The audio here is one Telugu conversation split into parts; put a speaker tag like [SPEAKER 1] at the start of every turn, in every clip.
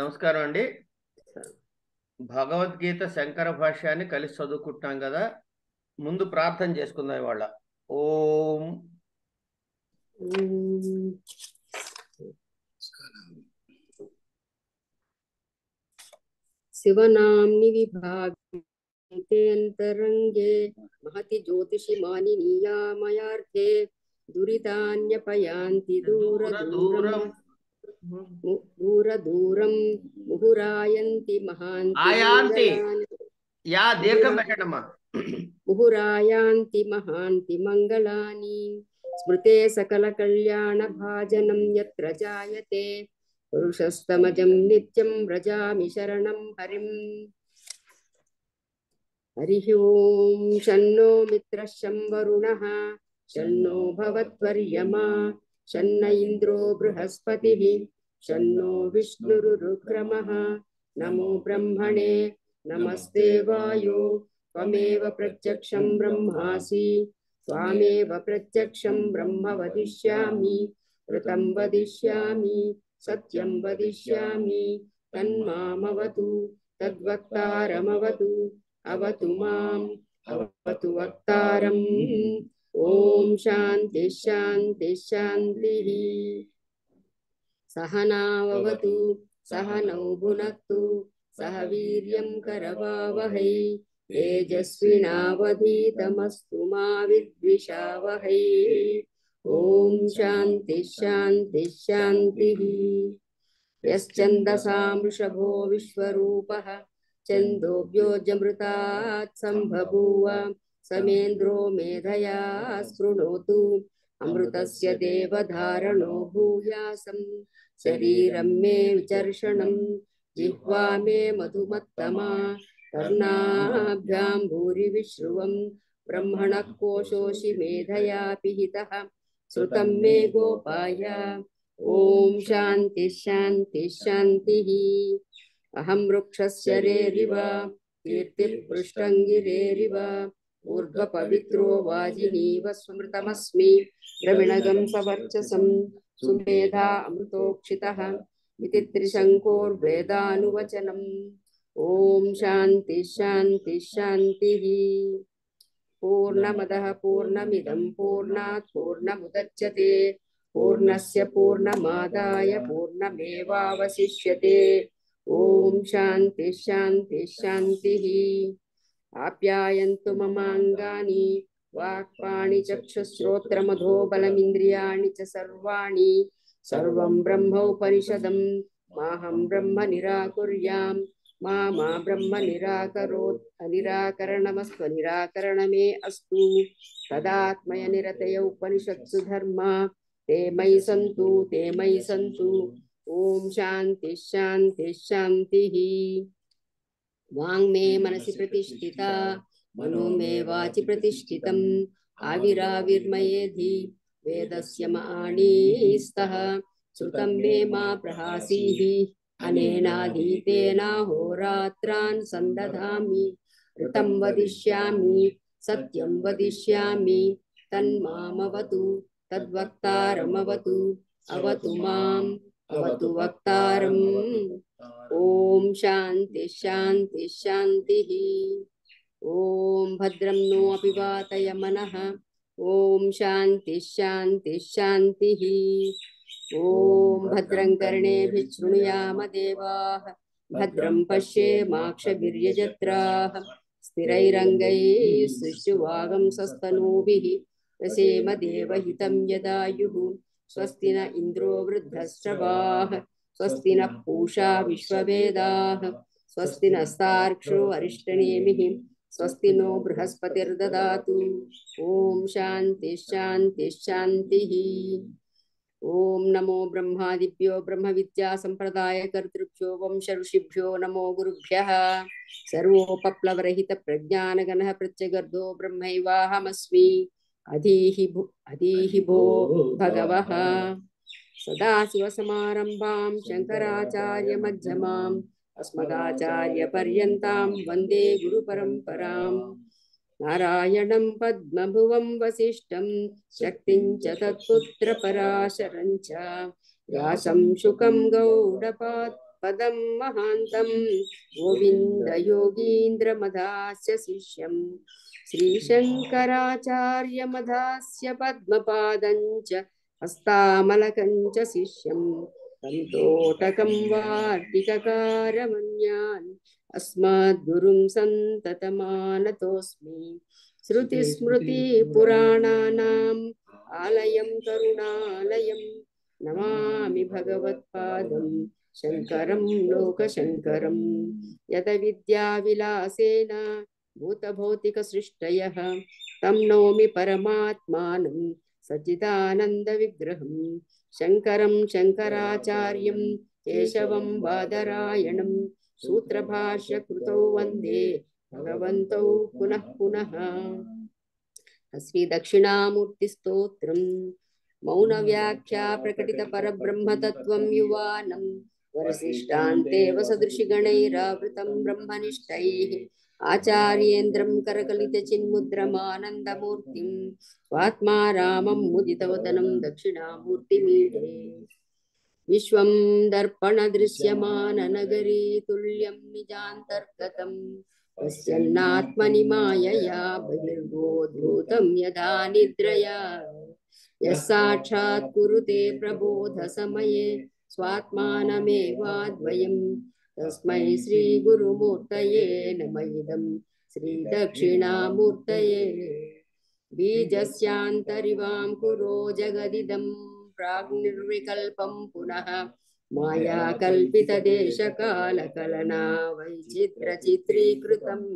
[SPEAKER 1] నమస్కారం అండి భగవద్గీత శంకర భాష్యాన్ని కలిసి చదువుకుంటున్నాం కదా ముందు ప్రార్థన చేసుకుందాం ఇవాళ ఓం
[SPEAKER 2] శివనాంని విభాగంగే మహతి జ్యోతిషి మాని నియామయార్థే దురితాన్యపయాంతి దూర దూరం दूरदूरं मुहुरायन्ति महान् आयान्ति या स्मृते जायते पुरुषस्तमजं नित्यं व्रजामि शरण हरि हरि ॐ शन्नो मित्रः शं वरुणः शन्न इन्द्रो बृहस्पतिः शन्नो विष्णुरुक्रमः नमो ब्रह्मणे नमस्ते वायो त्वमेव प्रत्यक्षं ब्रह्मासि त्वामेव प्रत्यक्षं ब्रह्म वदिष्यामि कृतं वदिष्यामि सत्यं वदिष्यामि तन्मामवतु तद्वक्तारमवतु अवतु माम् अवतु वक्तारम् ओम शांति शांति शांति सहनावतु सहनौ भुनक्तु सह वीर करवावहै तेजस्विनावधीतमस्तु मा विद्विषावहै ॐ शान्ति शान्ति शान्तिः यश्चन्दसामृषभो विश्वरूपः छन्दोभ्योजमृतात् सम्भभूव समेन्द्रो मेधया अमृत से देवधारणो भूयासं शरीर मे विचर्षण जिह्वा मे मधुमत्तमा
[SPEAKER 1] कर्णाभ्यां
[SPEAKER 2] विश्रुव ब्रह्मण कोशोऽशि मेधया पिहितः श्रुत मे गोपाय
[SPEAKER 1] शांति
[SPEAKER 2] शान्तिश्शान्तिश्शान्तिः अहं वृक्षस्य रेरिव कीर्तिः ऊर्ध्वपवित्रो वाजिनी स्मृतमस्मि द्रविणगम सवर्चसं सुमेधा अमृतोक्षितः ओम शांति शांति शांति पूर्णमद शान्तिः पूर्णा पूर्ण पूर्णात् पूर्णमुदच्यते पूर्णस्य पूर्णमादाय पूर्णमेवावशिष्यते ॐ शांति शांति, शांति आप्यायन्तु ममाङ्गानि वाक्पाणि चक्षुश्रोत्रमधो बलमिन्द्रियाणि च सर्वाणि सर्वं ब्रह्मोपनिषदं माहं ब्रह्म निराकुर्यां मा मा ब्रह्म निराकरोत् अनिराकरणमस्त्व निराकरणमे अस्तु तदात्मयनिरतय उपनिषत्सु धर्मा ते मयि सन्तु ते मयि सन्तु ॐ शान्तिः शान्तिः शान्तिः वांग मे मनसि प्रतिष्ठिता
[SPEAKER 1] मनो मे वाचि
[SPEAKER 2] प्रतिष्ठितम् आविराविर्मयेधि वेदस्य माणी स्तः श्रुतं मे मा प्रहासीः अनेनाधीतेनाहोरात्रान् सन्दधामि ऋतं वदिष्यामि सत्यं वदिष्यामि तन्मामवतु तद्वक्तारमवतु अवतु माम् अवतु वक्तारम् ओम शांति शांति शांति ओम भद्रम नो अभिवात मन ओम शांति शांति शांति ओम भद्रं कर्णे शृणुयाम देवा भद्रम पश्ये भद्रं पश्येमाक्षजत्रा स्थिरैरङ्गैस्सुवागंसस्तनूभिः प्रसेम देवहितं यदायुः स्वस्ति न इन्द्रो वृद्धश्रवाः स्वस्ति न पूषा विश्ववेदाः स्वस्ति नस्तार्क्षो अरिष्टनेमिः स्वस्ति नो बृहस्पतिर्ददातु ॐ शान्तिश्शान्तिश्शान्तिः ॐ नमो ब्रह्मादिभ्यो वंश ऋषिभ्यो नमो गुरुभ्यः सर्वोपप्लवरहितप्रज्ञानगणः प्रत्यगर्धो ब्रह्मैवाहमस्मि अधीहि भो अधीहि भो भगवः सदाशिवसमारम्भां शङ्कराचार्यमध्यमाम् अस्मदाचार्यपर्यन्तां वन्दे गुरुपरम्पराम् नारायणं पद्मभुवं वसिष्ठं शक्तिं च तत्पुत्रपराशरं च व्यासं शुकं गौडपात् पदं महान्तं गोविन्दयोगीन्द्रमधास्य शिष्यम् श्रीशङ्कराचार्यमधास्य पद्मपादं च हस्तामलकञ्च शिष्यम् तन्तोटकं वार्तिककारमन्यान् अस्मद्गुरुं सन्ततमानतोऽस्मि श्रुतिस्मृतिपुराणानाम् आलयं करुणालयं नमामि भगवत्पादं शङ्करं लोकशङ्करं यदविद्याविलासेन भूतभौतिकसृष्टयः तं नौमि परमात्मानं सचिदानन्दविग्रहं शङ्करं शङ्कराचार्यं केशवं बादरायणं सूत्रभाष्यकृतौ वंदे भगवन्तौ पुनः पुनः अस्मिदक्षिणामूर्तिस्तोत्रं मौनव्याख्या प्रकटितपरब्रह्मतत्त्वं युवानं सदृशिगणरावृत ब्रह्म निष्ठ आचार्येन्द्रं करकलितचिन्मुद्रमानन्दमूर्तिं स्वात्मा रामं मुदितवदनं दक्षिणामूर्तिमीढे विश्वं दर्पणदृश्यमाननगरी तुल्यं निजान्तर्गतं पश्यन्नात्मनि मायया बहिर्बोधूतं यदा निद्रया यः साक्षात् कुरुते प्रबोधसमये स्वात्मानमेवाद्वयम् तस्मै श्रीगुरुमूर्तये नम इदं श्रीदक्षिणामूर्तये बीजस्यान्तरिवां कुरो जगदिदं प्राग्निर्विकल्पं पुनः मायाकल्पितदेशकालकलना वैचित्रचित्रीकृतम्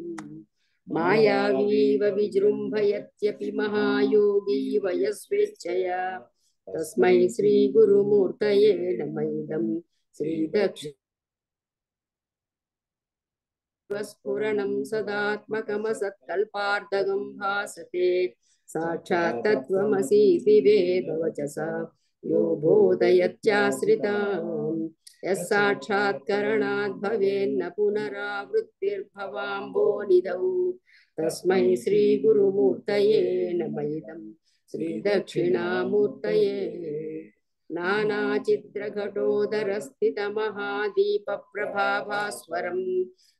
[SPEAKER 2] मायावीव विजृम्भयत्यपि महायोगी वयस्वेच्छया तस्मै श्रीगुरुमूर्तये नम इदं श्रीदक्षि स्फुरणं सदात्मकमसत्कल्पार्धगं भासते साक्षात् तत्त्वमसीति वेदवचसा यो बोधयत्याश्रिताम् यः साक्षात्करणात् भवेन्न पुनरावृत्तिर्भवाम्बोनिधौ तस्मै श्रीगुरुमूर्तये नम इदं श्रीदक्षिणामूर्तये नानाचित्रघटोदरस्थितमहादीपप्रभाभास्वरम्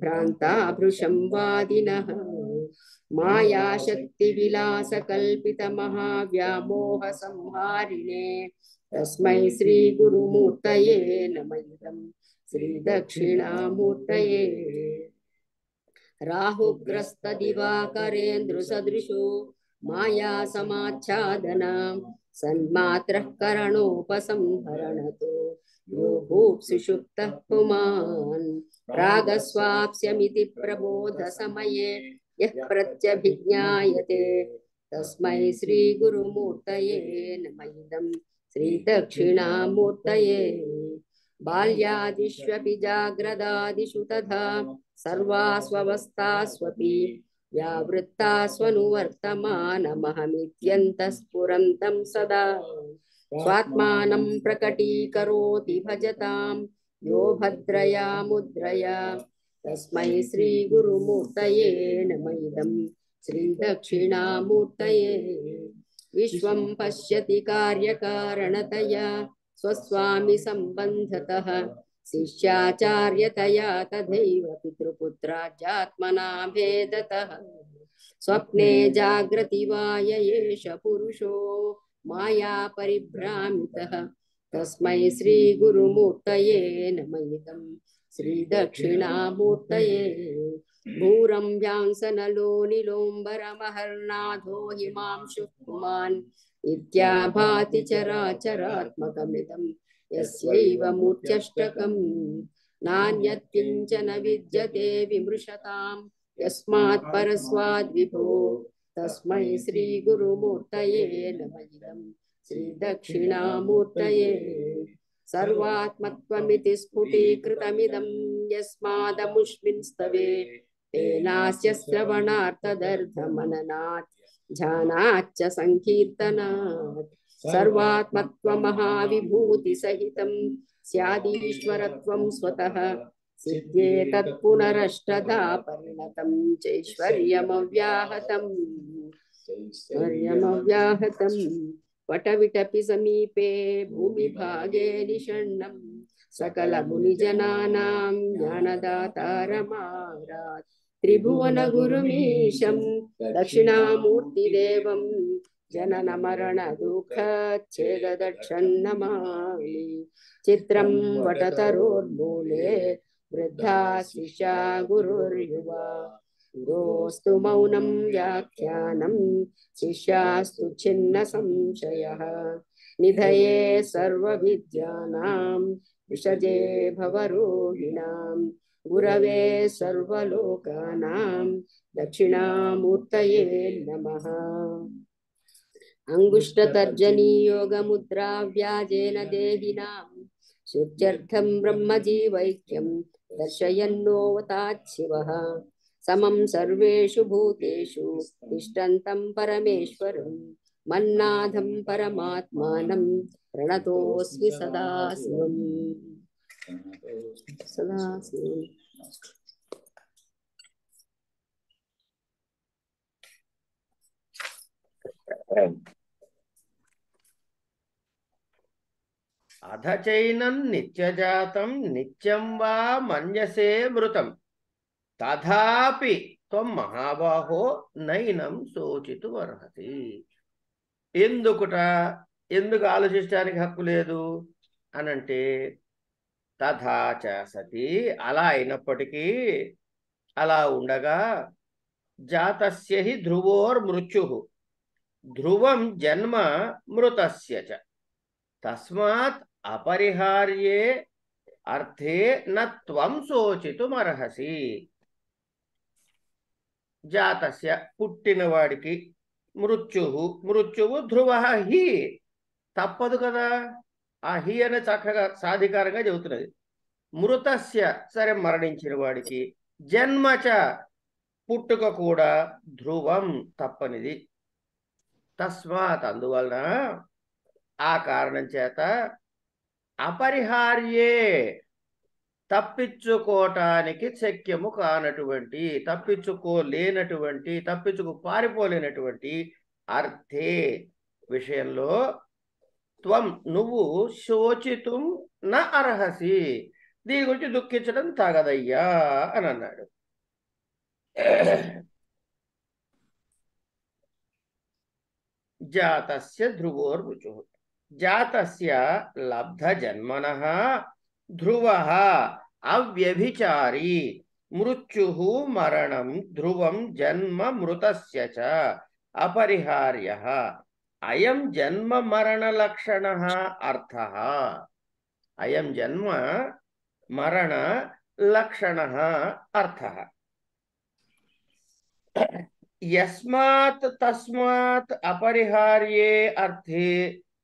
[SPEAKER 2] भ्रान्ताभृशं वादिनः मायाशक्तिविलासकल्पितमहाव्यामोहसंहारिणे तस्मै श्रीगुरुमूर्तये नम सदृशो माया राहुग्रस्तदिवाकरेन्दुसदृशो सन्मात्र सन्मात्रः तो रागस्वाप्स्यमिति प्रबोध समये यः प्रत्यभिज्ञायते तस्मै श्रीगुरुमूर्तये नम इदं श्रीदक्षिणामूर्तये बाल्यादिष्वपि जाग्रदादिषु तथा सर्वास्वस्थास्वपि व्यावृत्ता स्फुरन्तं सदा स्वात्मानं प्रकटीकरोति भजतां यो भद्रया मुद्रया तस्मै श्रीगुरुमूर्तये नम इदं श्रीदक्षिणामूर्तये विश्वं पश्यति कार्यकारणतया स्वस्वामिसम्बन्धतः शिष्याचार्यतया तथैव पितृपुत्राजात्मना भेदतः स्वप्ने जाग्रति वा ययेष पुरुषो माया परिभ्रमित तस्म श्री तस्मै श्रीगुरुमूर्तये श्री दक्षिणामूर्त भूरम भूरम्भ्यांसनलो निलोम्बरमहर्नाथो निलोबर महर्नाधो इत्याभाति चराचरात्मकमिदं चरा चरात्मक नान्यत् किञ्चन विद्यते विमृशताम् यस्मात् परस्वाद् विभो तस्मै श्रीगुरुमूर्तये नम इदं श्रीदक्षिणामूर्तये सर्वात्मत्वमिति स्फुटीकृतमिदं यस्मादमुष्मिंस्तवे तेनास्य श्रवणार्थदर्थमननात् ध्यानाच्च सङ्कीर्तनात् सर्वात्मत्वमहाविभूतिसहितं स्यादीश्वरत्वं स्वतः सिद्धेतत्पुनरष्टदा परिणतं चैश्वर्यमव्याहतम् ऐश्वर्यमव्याहतम् वटविटपि समीपे भूमिभागे निषण्णम् सकलमुनिजनानां ज्ञानदातारमारात् त्रिभुवनगुरुमीशं दक्षिणामूर्तिदेवं जननमरणदुःखच्छेददक्षन्नमामि चित्रं वटतरोन्मूले वृद्धा शिषा गुरुर्युवा गुरोस्तु मौनम व्याख्यानम शिष्यास्तु संशय निधये सर्वविद्यानां विषजे भवरोगिणां गुरवे सर्वलोकानां दक्षिणामूर्तये नमः अङ्गुष्ठतर्जनीयोगमुद्रा व्याजेन देहिनां ब्रह्म ब्रह्मजीवैक्यं दर्शयन्नोऽवताच्छिवः समं सर्वेषु भूतेषु तिष्ठन्तं परमेश्वरं मन्नाथं परमात्मानं प्रणतोऽस्मि सदा शिवम् सदा शिवम्
[SPEAKER 1] అధ చైనం నిత్యజాతం నిత్యం వా మన్యసే మృతం తథాపి త్వం మహాబాహో నైనం శోచితు అర్హతి ఎందుకుట ఎందుకు ఆలోచించడానికి హక్కు లేదు అనంటే తథాచ సతి అలా అయినప్పటికీ అలా ఉండగా జాతస్య హి ధ్రువోర్ మృత్యు ధ్రువం జన్మ మృతస్య తస్మాత్ అపరిహార్యే అర్థే నత్వం అర్హసి జాతస్య పుట్టినవాడికి మృత్యు మృత్యువు ధ్రువ హి తప్పదు కదా ఆ హి అని చక్కగా సాధికారంగా చెబుతున్నది మృతస్య సరే మరణించిన వాడికి జన్మచ పుట్టుక కూడా ధ్రువం తప్పనిది తస్మాత్ అందువలన ఆ కారణం చేత అపరిహార్యే తప్పించుకోటానికి శక్యము కానటువంటి తప్పించుకోలేనటువంటి తప్పించుకు పారిపోలేనటువంటి అర్థే విషయంలో త్వం నువ్వు శోచితం నా అర్హసి దీని గురించి దుఃఖించడం తగదయ్యా అని అన్నాడు జాతస్య ధ్రువోర్ముచు जातस्य लब्धजन्मनः ध्रुव अव्यभिचारी मृत्यु मरण ध्रुव जन्म मृत अपरिहार्य अयम जन्म मरण लक्षण अर्थ अयम जन्म मरण लक्षण अर्थ यस्मात् तस्मात् अपरिहार्ये अर्थे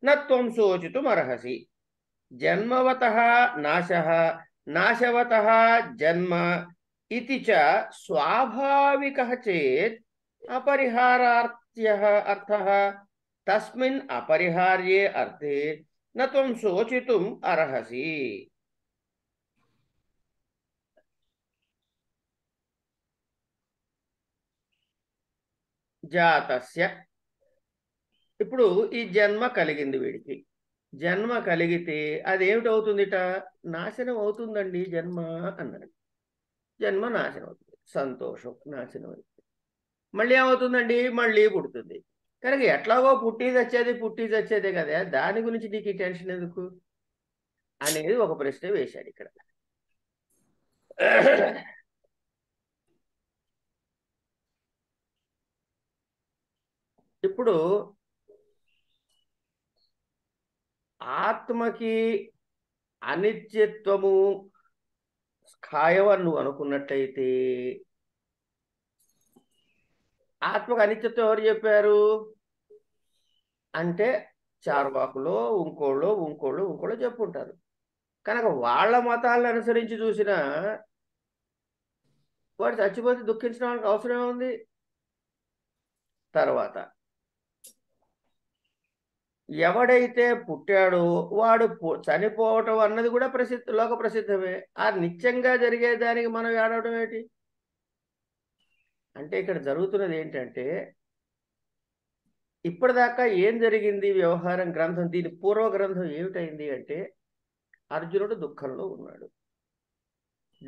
[SPEAKER 1] न त्वं शोचितुमर्हसि जन्मवत नाश नाशवत जन्म स्वाभाविक चेत स्वाभाविकः अर्थ अपरिहारार्थ्यः अर्थे नम त्वं शोचितुम् अर्हसि जातस्य ఇప్పుడు ఈ జన్మ కలిగింది వీడికి జన్మ కలిగితే అదేమిటవుతుందిట నాశనం అవుతుందండి జన్మ అన్నాడు జన్మ నాశనం అవుతుంది సంతోషం నాశనం అవుతుంది మళ్ళీ ఏమవుతుందండి మళ్ళీ పుడుతుంది కనుక ఎట్లాగో పుట్టిది వచ్చేది పుట్టిది వచ్చేదే కదా దాని గురించి నీకు ఈ టెన్షన్ ఎందుకు అనేది ఒక ప్రశ్న వేశాడు ఇక్కడ ఇప్పుడు ఆత్మకి అనిత్యత్వము ఖాయమని నువ్వు అనుకున్నట్టయితే ఆత్మకు అనిత్యత్వం ఎవరు చెప్పారు అంటే చార్వాకులో ఇంకోళ్ళు ఇంకోళ్ళు ఇంకోళ్ళు చెప్పుంటారు కనుక వాళ్ళ మతాలను అనుసరించి చూసిన వాడు చచ్చిపోతే దుఃఖించడానికి అవసరమే ఉంది తర్వాత ఎవడైతే పుట్టాడో వాడు చనిపోవటం అన్నది కూడా ప్రసిద్ధ లోక ప్రసిద్ధమే ఆ నిత్యంగా జరిగేదానికి మనం ఏడవడం ఏంటి అంటే ఇక్కడ జరుగుతున్నది ఏంటంటే ఇప్పటిదాకా ఏం జరిగింది వ్యవహారం గ్రంథం దీని పూర్వ గ్రంథం ఏమిటైంది అంటే అర్జునుడు దుఃఖంలో ఉన్నాడు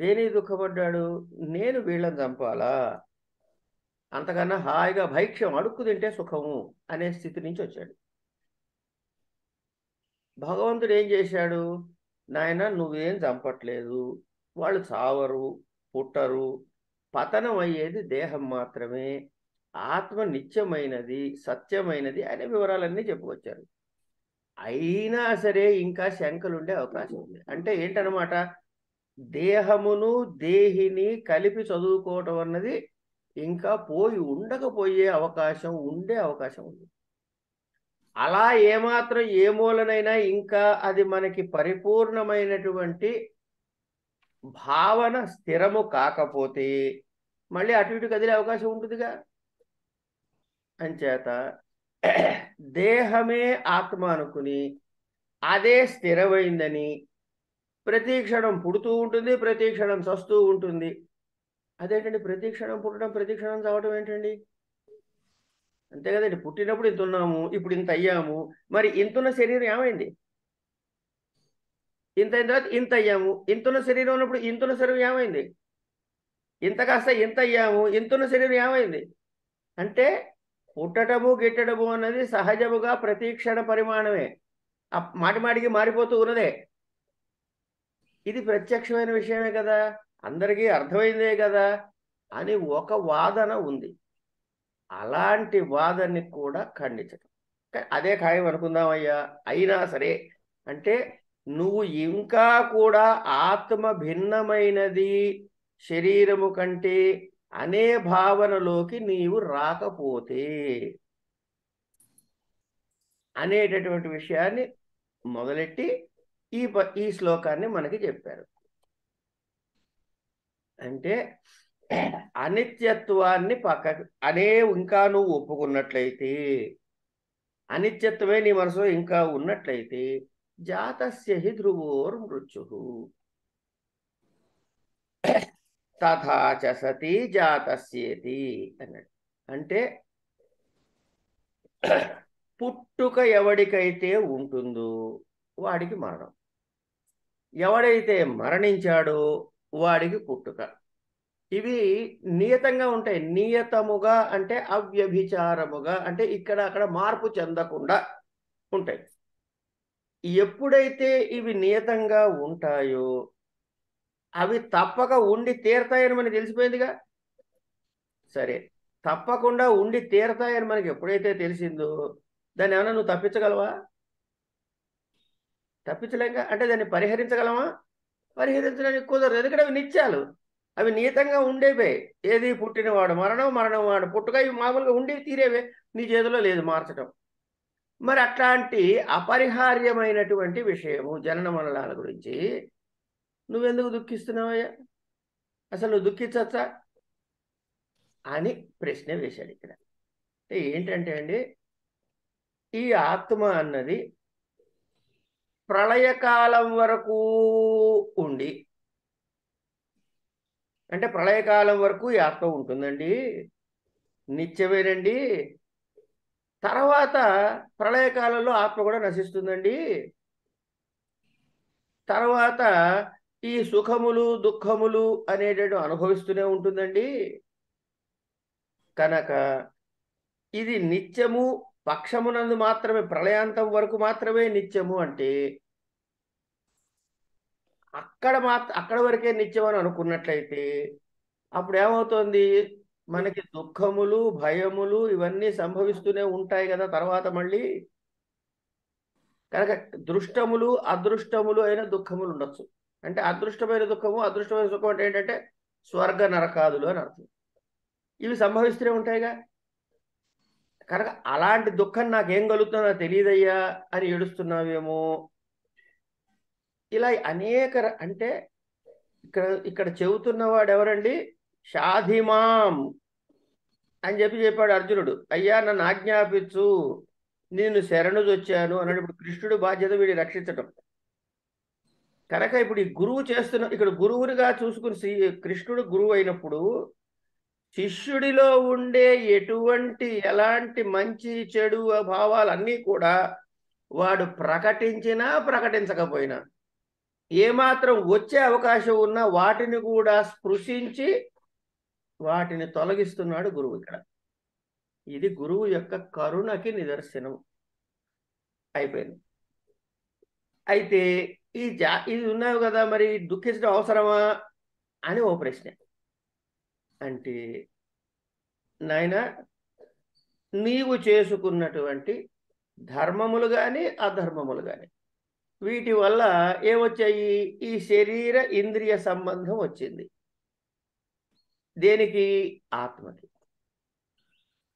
[SPEAKER 1] దేని దుఃఖపడ్డాడు నేను వీళ్ళని చంపాలా అంతకన్నా హాయిగా భైక్ష్యం అడుక్కు తింటే సుఖము అనే స్థితి నుంచి వచ్చాడు భగవంతుడు ఏం చేశాడు నాయన నువ్వేం చంపట్లేదు వాళ్ళు చావరు పుట్టరు పతనం అయ్యేది దేహం మాత్రమే ఆత్మ నిత్యమైనది సత్యమైనది అనే వివరాలన్నీ చెప్పుకొచ్చారు అయినా సరే ఇంకా శంకలు ఉండే అవకాశం ఉంది అంటే ఏంటనమాట దేహమును దేహిని కలిపి చదువుకోవటం అన్నది ఇంకా పోయి ఉండకపోయే అవకాశం ఉండే అవకాశం ఉంది అలా ఏమాత్రం ఏ మూలనైనా ఇంకా అది మనకి పరిపూర్ణమైనటువంటి భావన స్థిరము కాకపోతే మళ్ళీ అటు ఇటు కదిలే అవకాశం ఉంటుందిగా అంచేత దేహమే ఆత్మ అనుకుని అదే స్థిరమైందని ప్రతీక్షణం పుడుతూ ఉంటుంది ప్రతీక్షణం చస్తూ ఉంటుంది అదేంటండి ప్రతీక్షణం పుట్టడం ప్రతీక్షణం చావటం ఏంటండి అంతే కదండి పుట్టినప్పుడు ఇంత ఉన్నాము ఇప్పుడు ఇంత అయ్యాము మరి ఇంతున్న శరీరం ఏమైంది ఇంత అయిన తర్వాత ఇంత అయ్యాము ఇంతున్న శరీరం ఉన్నప్పుడు ఇంతున్న శరీరం ఏమైంది ఇంత కాస్త ఇంత అయ్యాము ఇంతున్న శరీరం ఏమైంది అంటే పుట్టడము గిట్టడము అన్నది సహజముగా ప్రతీక్షణ పరిమాణమే మాటి మాటికి మారిపోతూ ఉన్నదే ఇది ప్రత్యక్షమైన విషయమే కదా అందరికీ అర్థమైందే కదా అని ఒక వాదన ఉంది అలాంటి వాదనని కూడా ఖండించడం అదే ఖాయం అనుకుందామయ్యా అయినా సరే అంటే నువ్వు ఇంకా కూడా ఆత్మ భిన్నమైనది శరీరము కంటే అనే భావనలోకి నీవు రాకపోతే అనేటటువంటి విషయాన్ని మొదలెట్టి ఈ ఈ శ్లోకాన్ని మనకి చెప్పారు అంటే అనిత్యత్వాన్ని పక్క అనే ఇంకా నువ్వు ఒప్పుకున్నట్లయితే అనిత్యత్వమే నీ మనసులో ఇంకా ఉన్నట్లయితే జాతస్య హి ధ్రువోర్ మృత్యు తథాచ సతీ జాతస్యేతి అన్నాడు అంటే పుట్టుక ఎవడికైతే ఉంటుందో వాడికి మరణం ఎవడైతే మరణించాడో వాడికి పుట్టుక ఇవి నియతంగా ఉంటాయి నియతముగా అంటే అవ్యభిచారముగా అంటే ఇక్కడ అక్కడ మార్పు చెందకుండా ఉంటాయి ఎప్పుడైతే ఇవి నియతంగా ఉంటాయో అవి తప్పక ఉండి తీరతాయని మనకి తెలిసిపోయిందిగా సరే తప్పకుండా ఉండి తీరతాయని మనకి ఎప్పుడైతే తెలిసిందో దాన్ని ఏమైనా నువ్వు తప్పించగలవా తప్పించలేక అంటే దాన్ని పరిహరించగలవా పరిహరించడానికి కుదరదు ఎందుకంటే అవి నిత్యాలు అవి నియతంగా ఉండేవే ఏది పుట్టినవాడు మరణం మరణం వాడు పుట్టుక ఇవి మామూలుగా ఉండేవి తీరేవే నీ చేతిలో లేదు మార్చడం మరి అట్లాంటి అపరిహార్యమైనటువంటి విషయము జనన మరణాల గురించి నువ్వెందుకు దుఃఖిస్తున్నావయ్యా అసలు నువ్వు దుఃఖించచ్చా అని ప్రశ్న వేశాడు ఇక్కడ ఏంటంటే అండి ఈ ఆత్మ అన్నది ప్రళయకాలం వరకు ఉండి అంటే ప్రళయకాలం వరకు ఈ ఆత్మ ఉంటుందండి నిత్యమేనండి తర్వాత ప్రళయకాలంలో ఆత్మ కూడా నశిస్తుందండి తర్వాత ఈ సుఖములు దుఃఖములు అనేటటు అనుభవిస్తూనే ఉంటుందండి కనుక ఇది నిత్యము పక్షమునందు మాత్రమే ప్రళయాంతం వరకు మాత్రమే నిత్యము అంటే అక్కడ మాత్ర అక్కడ వరకే అని అనుకున్నట్లయితే అప్పుడు ఏమవుతుంది మనకి దుఃఖములు భయములు ఇవన్నీ సంభవిస్తూనే ఉంటాయి కదా తర్వాత మళ్ళీ కనుక దృష్టములు అదృష్టములు అయిన దుఃఖములు ఉండొచ్చు అంటే అదృష్టమైన దుఃఖము అదృష్టమైన సుఖం అంటే ఏంటంటే స్వర్గ నరకాదులు అని అర్థం ఇవి సంభవిస్తూనే ఉంటాయిగా కనుక అలాంటి దుఃఖం నాకేం కలుగుతుందో తెలియదయ్యా అని ఏడుస్తున్నావేమో ఇలా అనేక అంటే ఇక్కడ ఇక్కడ చెబుతున్నవాడు ఎవరండి షాధిమాం అని చెప్పి చెప్పాడు అర్జునుడు అయ్యా నన్ను ఆజ్ఞాపించు నేను శరణు వచ్చాను అన్నాడు ఇప్పుడు కృష్ణుడు బాధ్యత వీడి రక్షించటం కనుక ఇప్పుడు ఈ గురువు చేస్తున్న ఇక్కడ గురువునిగా చూసుకుని శ్రీ కృష్ణుడు గురువు అయినప్పుడు శిష్యుడిలో ఉండే ఎటువంటి ఎలాంటి మంచి చెడు భావాలన్నీ కూడా వాడు ప్రకటించినా ప్రకటించకపోయినా ఏమాత్రం వచ్చే అవకాశం ఉన్నా వాటిని కూడా స్పృశించి వాటిని తొలగిస్తున్నాడు గురువు ఇక్కడ ఇది గురువు యొక్క కరుణకి నిదర్శనం అయిపోయింది అయితే ఈ జా ఇది ఉన్నావు కదా మరి దుఃఖించడం అవసరమా అని ఓ ప్రశ్న అంటే నాయన నీవు చేసుకున్నటువంటి ధర్మములు కానీ అధర్మములు కానీ వీటి వల్ల ఏమొచ్చాయి ఈ శరీర ఇంద్రియ సంబంధం వచ్చింది దేనికి ఆత్మకి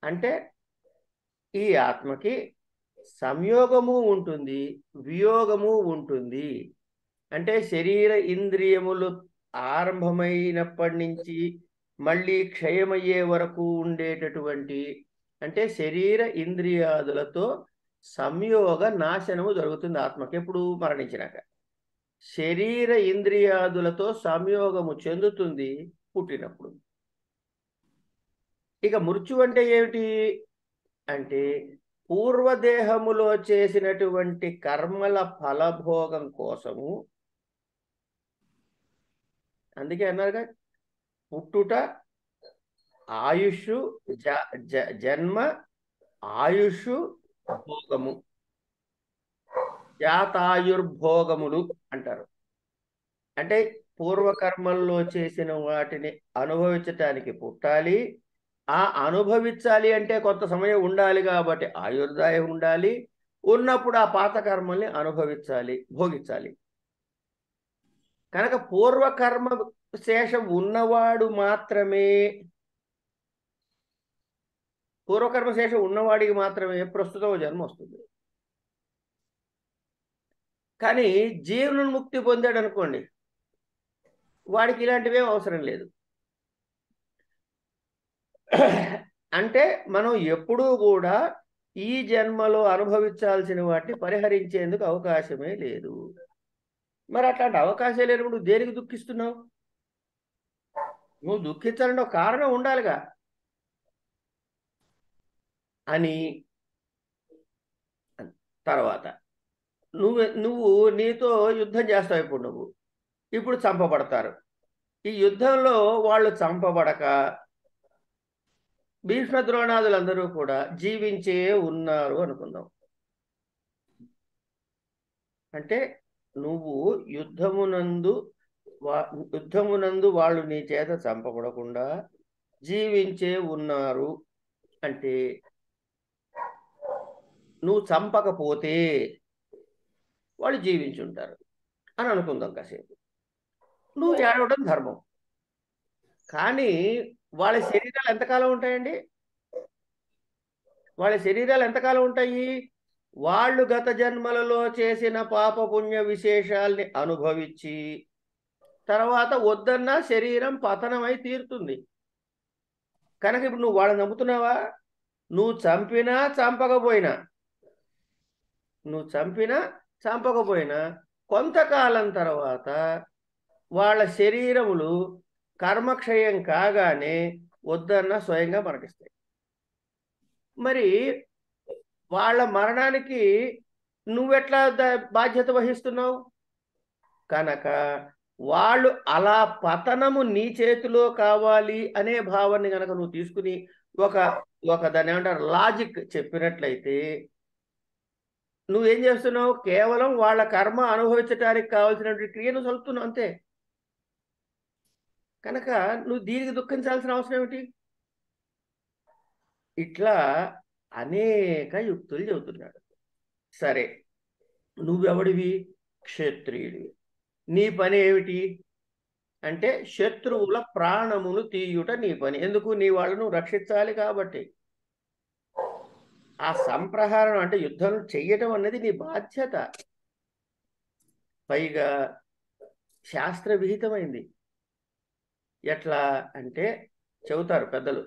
[SPEAKER 1] అంటే ఈ ఆత్మకి సంయోగము ఉంటుంది వియోగము ఉంటుంది అంటే శరీర ఇంద్రియములు ఆరంభమైనప్పటి నుంచి మళ్ళీ క్షయమయ్యే వరకు ఉండేటటువంటి అంటే శరీర ఇంద్రియాదులతో సంయోగ నాశనము జరుగుతుంది ఆత్మకి ఎప్పుడు మరణించినాక శరీర ఇంద్రియాదులతో సంయోగము చెందుతుంది పుట్టినప్పుడు ఇక మృత్యు అంటే ఏమిటి అంటే పూర్వదేహములో చేసినటువంటి కర్మల ఫలభోగం కోసము అందుకే అన్నారుగా పుట్టుట ఆయుష్ జన్మ ఆయుష్ భోగము జాతాయుర్భోగములు అంటారు అంటే పూర్వకర్మల్లో చేసిన వాటిని అనుభవించటానికి పుట్టాలి ఆ అనుభవించాలి అంటే కొంత సమయం ఉండాలి కాబట్టి ఆయుర్దాయం ఉండాలి ఉన్నప్పుడు ఆ పాత కర్మల్ని అనుభవించాలి భోగించాలి కనుక పూర్వకర్మ శేషం ఉన్నవాడు మాత్రమే పూర్వకర్మశేషం ఉన్నవాడికి మాత్రమే ప్రస్తుతం జన్మ వస్తుంది కానీ జీవనం ముక్తి పొందాడు అనుకోండి వాడికి ఇలాంటివే అవసరం లేదు అంటే మనం ఎప్పుడూ కూడా ఈ జన్మలో అనుభవించాల్సిన వాటిని పరిహరించేందుకు అవకాశమే లేదు మరి అట్లాంటి అవకాశం లేనప్పుడు దేనికి దుఃఖిస్తున్నావు నువ్వు దుఃఖించాలంటే కారణం ఉండాలిగా అని తర్వాత నువ్వు నువ్వు నీతో యుద్ధం చేస్తావు ఇప్పుడు నువ్వు ఇప్పుడు చంపబడతారు ఈ యుద్ధంలో వాళ్ళు చంపబడక భీష్మ ద్రోణాదులందరూ కూడా జీవించే ఉన్నారు అనుకుందాం అంటే నువ్వు యుద్ధమునందు యుద్ధమునందు వాళ్ళు నీ చేత చంపబడకుండా జీవించే ఉన్నారు అంటే నువ్వు చంపకపోతే వాళ్ళు జీవించుంటారు అని అనుకుందాం కాసేపు నువ్వు ఏడవడం ధర్మం కానీ వాళ్ళ శరీరాలు ఎంతకాలం ఉంటాయండి వాళ్ళ శరీరాలు ఎంతకాలం ఉంటాయి వాళ్ళు గత జన్మలలో చేసిన పాపపుణ్య విశేషాల్ని అనుభవించి తర్వాత వద్దన్న శరీరం పతనమై తీరుతుంది కనుక ఇప్పుడు నువ్వు వాళ్ళని నమ్ముతున్నావా నువ్వు చంపినా చంపకపోయినా నువ్వు చంపినా చంపకపోయినా కొంతకాలం తర్వాత వాళ్ళ శరీరములు కర్మక్షయం కాగానే వద్దన్న స్వయంగా మరణిస్తాయి మరి వాళ్ళ మరణానికి నువ్వెట్లా బాధ్యత వహిస్తున్నావు కనుక వాళ్ళు అలా పతనము నీ చేతిలో కావాలి అనే భావాన్ని కనుక నువ్వు తీసుకుని ఒక ఒక దాని ఏమంటారు లాజిక్ చెప్పినట్లయితే నువ్వేం చేస్తున్నావు కేవలం వాళ్ళ కర్మ అనుభవించడానికి కావాల్సినటువంటి క్రియను చదువుతున్నావు అంతే కనుక నువ్వు దీనికి దుఃఖించాల్సిన అవసరం ఏమిటి ఇట్లా అనేక యుక్తులు చెబుతున్నాడు సరే నువ్వెవడివి క్షత్రియుడివి నీ పని ఏమిటి అంటే శత్రువుల ప్రాణమును తీయుట నీ పని ఎందుకు నీ వాళ్ళను రక్షించాలి కాబట్టి ఆ సంప్రహారం అంటే యుద్ధం చెయ్యటం అన్నది నీ బాధ్యత పైగా శాస్త్ర విహితమైంది ఎట్లా అంటే చెబుతారు పెద్దలు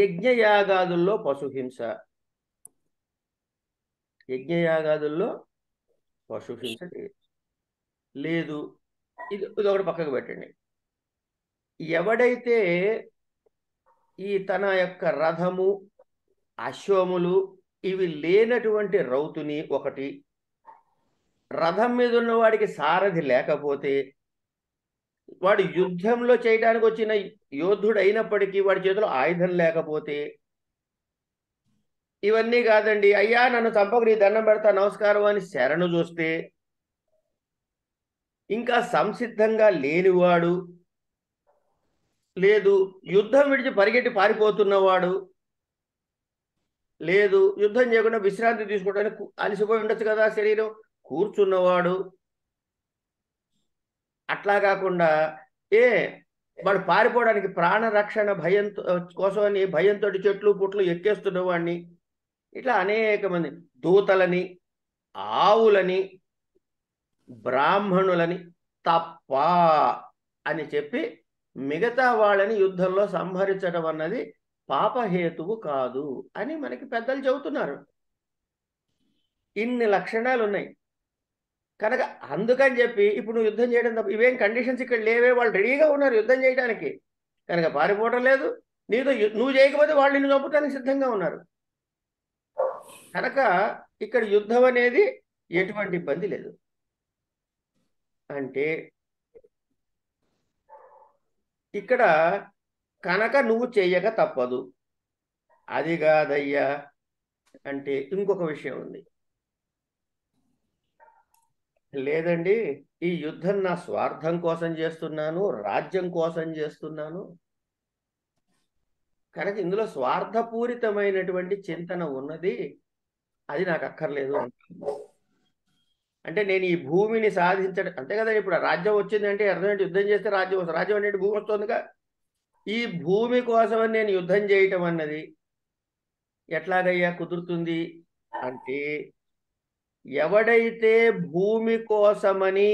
[SPEAKER 1] యజ్ఞయాగాదుల్లో పశుహింస యజ్ఞయాగాదుల్లో పశుహింస లేదు ఇది ఇది ఒకటి పక్కకు పెట్టండి ఎవడైతే ఈ తన యొక్క రథము అశ్వములు ఇవి లేనటువంటి రౌతుని ఒకటి రథం మీద ఉన్నవాడికి సారథి లేకపోతే వాడు యుద్ధంలో చేయడానికి వచ్చిన యోధుడు అయినప్పటికీ వాడి చేతిలో ఆయుధం లేకపోతే ఇవన్నీ కాదండి అయ్యా నన్ను చంపకు నీ దండం పెడతా నమస్కారం అని శరణు చూస్తే ఇంకా సంసిద్ధంగా లేనివాడు లేదు యుద్ధం విడిచి పరిగెట్టి పారిపోతున్నవాడు లేదు యుద్ధం చేయకుండా విశ్రాంతి తీసుకోవడానికి అలసిపోయి ఉండొచ్చు కదా శరీరం కూర్చున్నవాడు అట్లా కాకుండా ఏ వాడు పారిపోవడానికి ప్రాణరక్షణ భయంతో కోసమని భయంతో చెట్లు పుట్లు ఎక్కేస్తున్న వాడిని ఇట్లా అనేక మంది దూతలని ఆవులని బ్రాహ్మణులని తప్ప అని చెప్పి మిగతా వాళ్ళని యుద్ధంలో సంహరించడం అన్నది పాపహేతువు కాదు అని మనకి పెద్దలు చెబుతున్నారు ఇన్ని లక్షణాలు ఉన్నాయి కనుక అందుకని చెప్పి ఇప్పుడు నువ్వు యుద్ధం చేయడం తప్ప ఇవేం కండిషన్స్ ఇక్కడ లేవే వాళ్ళు రెడీగా ఉన్నారు యుద్ధం చేయడానికి కనుక పారిపోవడం లేదు నీతో నువ్వు చేయకపోతే వాళ్ళు నిన్ను చంపుతానికి సిద్ధంగా ఉన్నారు కనుక ఇక్కడ యుద్ధం అనేది ఎటువంటి ఇబ్బంది లేదు అంటే ఇక్కడ కనుక నువ్వు చేయక తప్పదు అది కాదయ్యా అంటే ఇంకొక విషయం ఉంది లేదండి ఈ యుద్ధం నా స్వార్థం కోసం చేస్తున్నాను రాజ్యం కోసం చేస్తున్నాను కనుక ఇందులో స్వార్థపూరితమైనటువంటి చింతన ఉన్నది అది నాకు అక్కర్లేదు అంటున్నాను అంటే నేను ఈ భూమిని సాధించడం అంతే కదా ఇప్పుడు రాజ్యం వచ్చిందంటే ఎర్రనేటి యుద్ధం చేస్తే రాజ్యం వస్తుంది రాజ్యం అనేది భూమి వస్తుందిగా ఈ భూమి కోసం నేను యుద్ధం చేయటం అన్నది ఎట్లాగయ్యా కుదురుతుంది అంటే ఎవడైతే భూమి కోసమని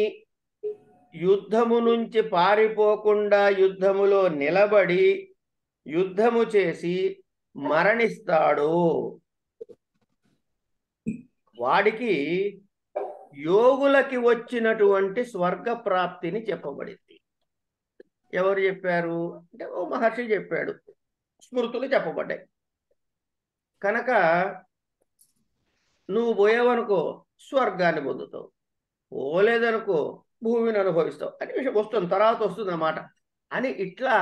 [SPEAKER 1] యుద్ధము నుంచి పారిపోకుండా యుద్ధములో నిలబడి యుద్ధము చేసి మరణిస్తాడు వాడికి యోగులకి వచ్చినటువంటి స్వర్గ ప్రాప్తిని చెప్పబడింది ఎవరు చెప్పారు అంటే ఓ మహర్షి చెప్పాడు స్మృతులు చెప్పబడ్డాయి కనుక నువ్వు పోయావనుకో స్వర్గాన్ని పొందుతావు పోలేదనుకో భూమిని అనుభవిస్తావు అని విషయం వస్తుంది తర్వాత వస్తుంది అని ఇట్లా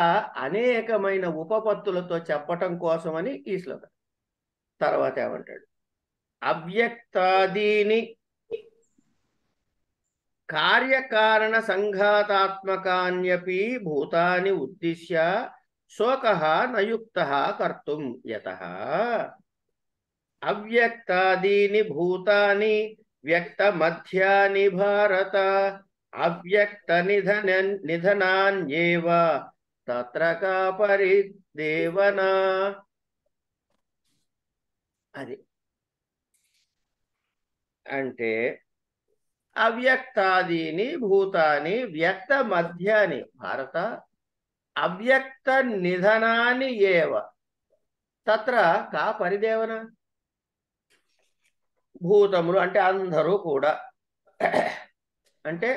[SPEAKER 1] అనేకమైన ఉపపత్తులతో చెప్పటం కోసమని ఈ శ్లోకం తర్వాత ఏమంటాడు అవ్యక్తాదీని కార్యకారణ సంఘాతాత్మకాన్యపి భూతాన్ని ఉద్దిశ్య శోక నయుక్త కర్తుం యత అవ్యక్తాదీని భూతాని వ్యక్త మధ్యాని భారత అవ్యక్త నిధన నిధనాన్యేవ తత్ర కా పరిదేవనా అది అంటే అవ్యక్తాదీని భూతాని వ్యక్త మధ్యాని భారత అవ్యక్త నిధనాన్ని ఏవ తత్ర కా పరిదేవన భూతములు అంటే అందరూ కూడా అంటే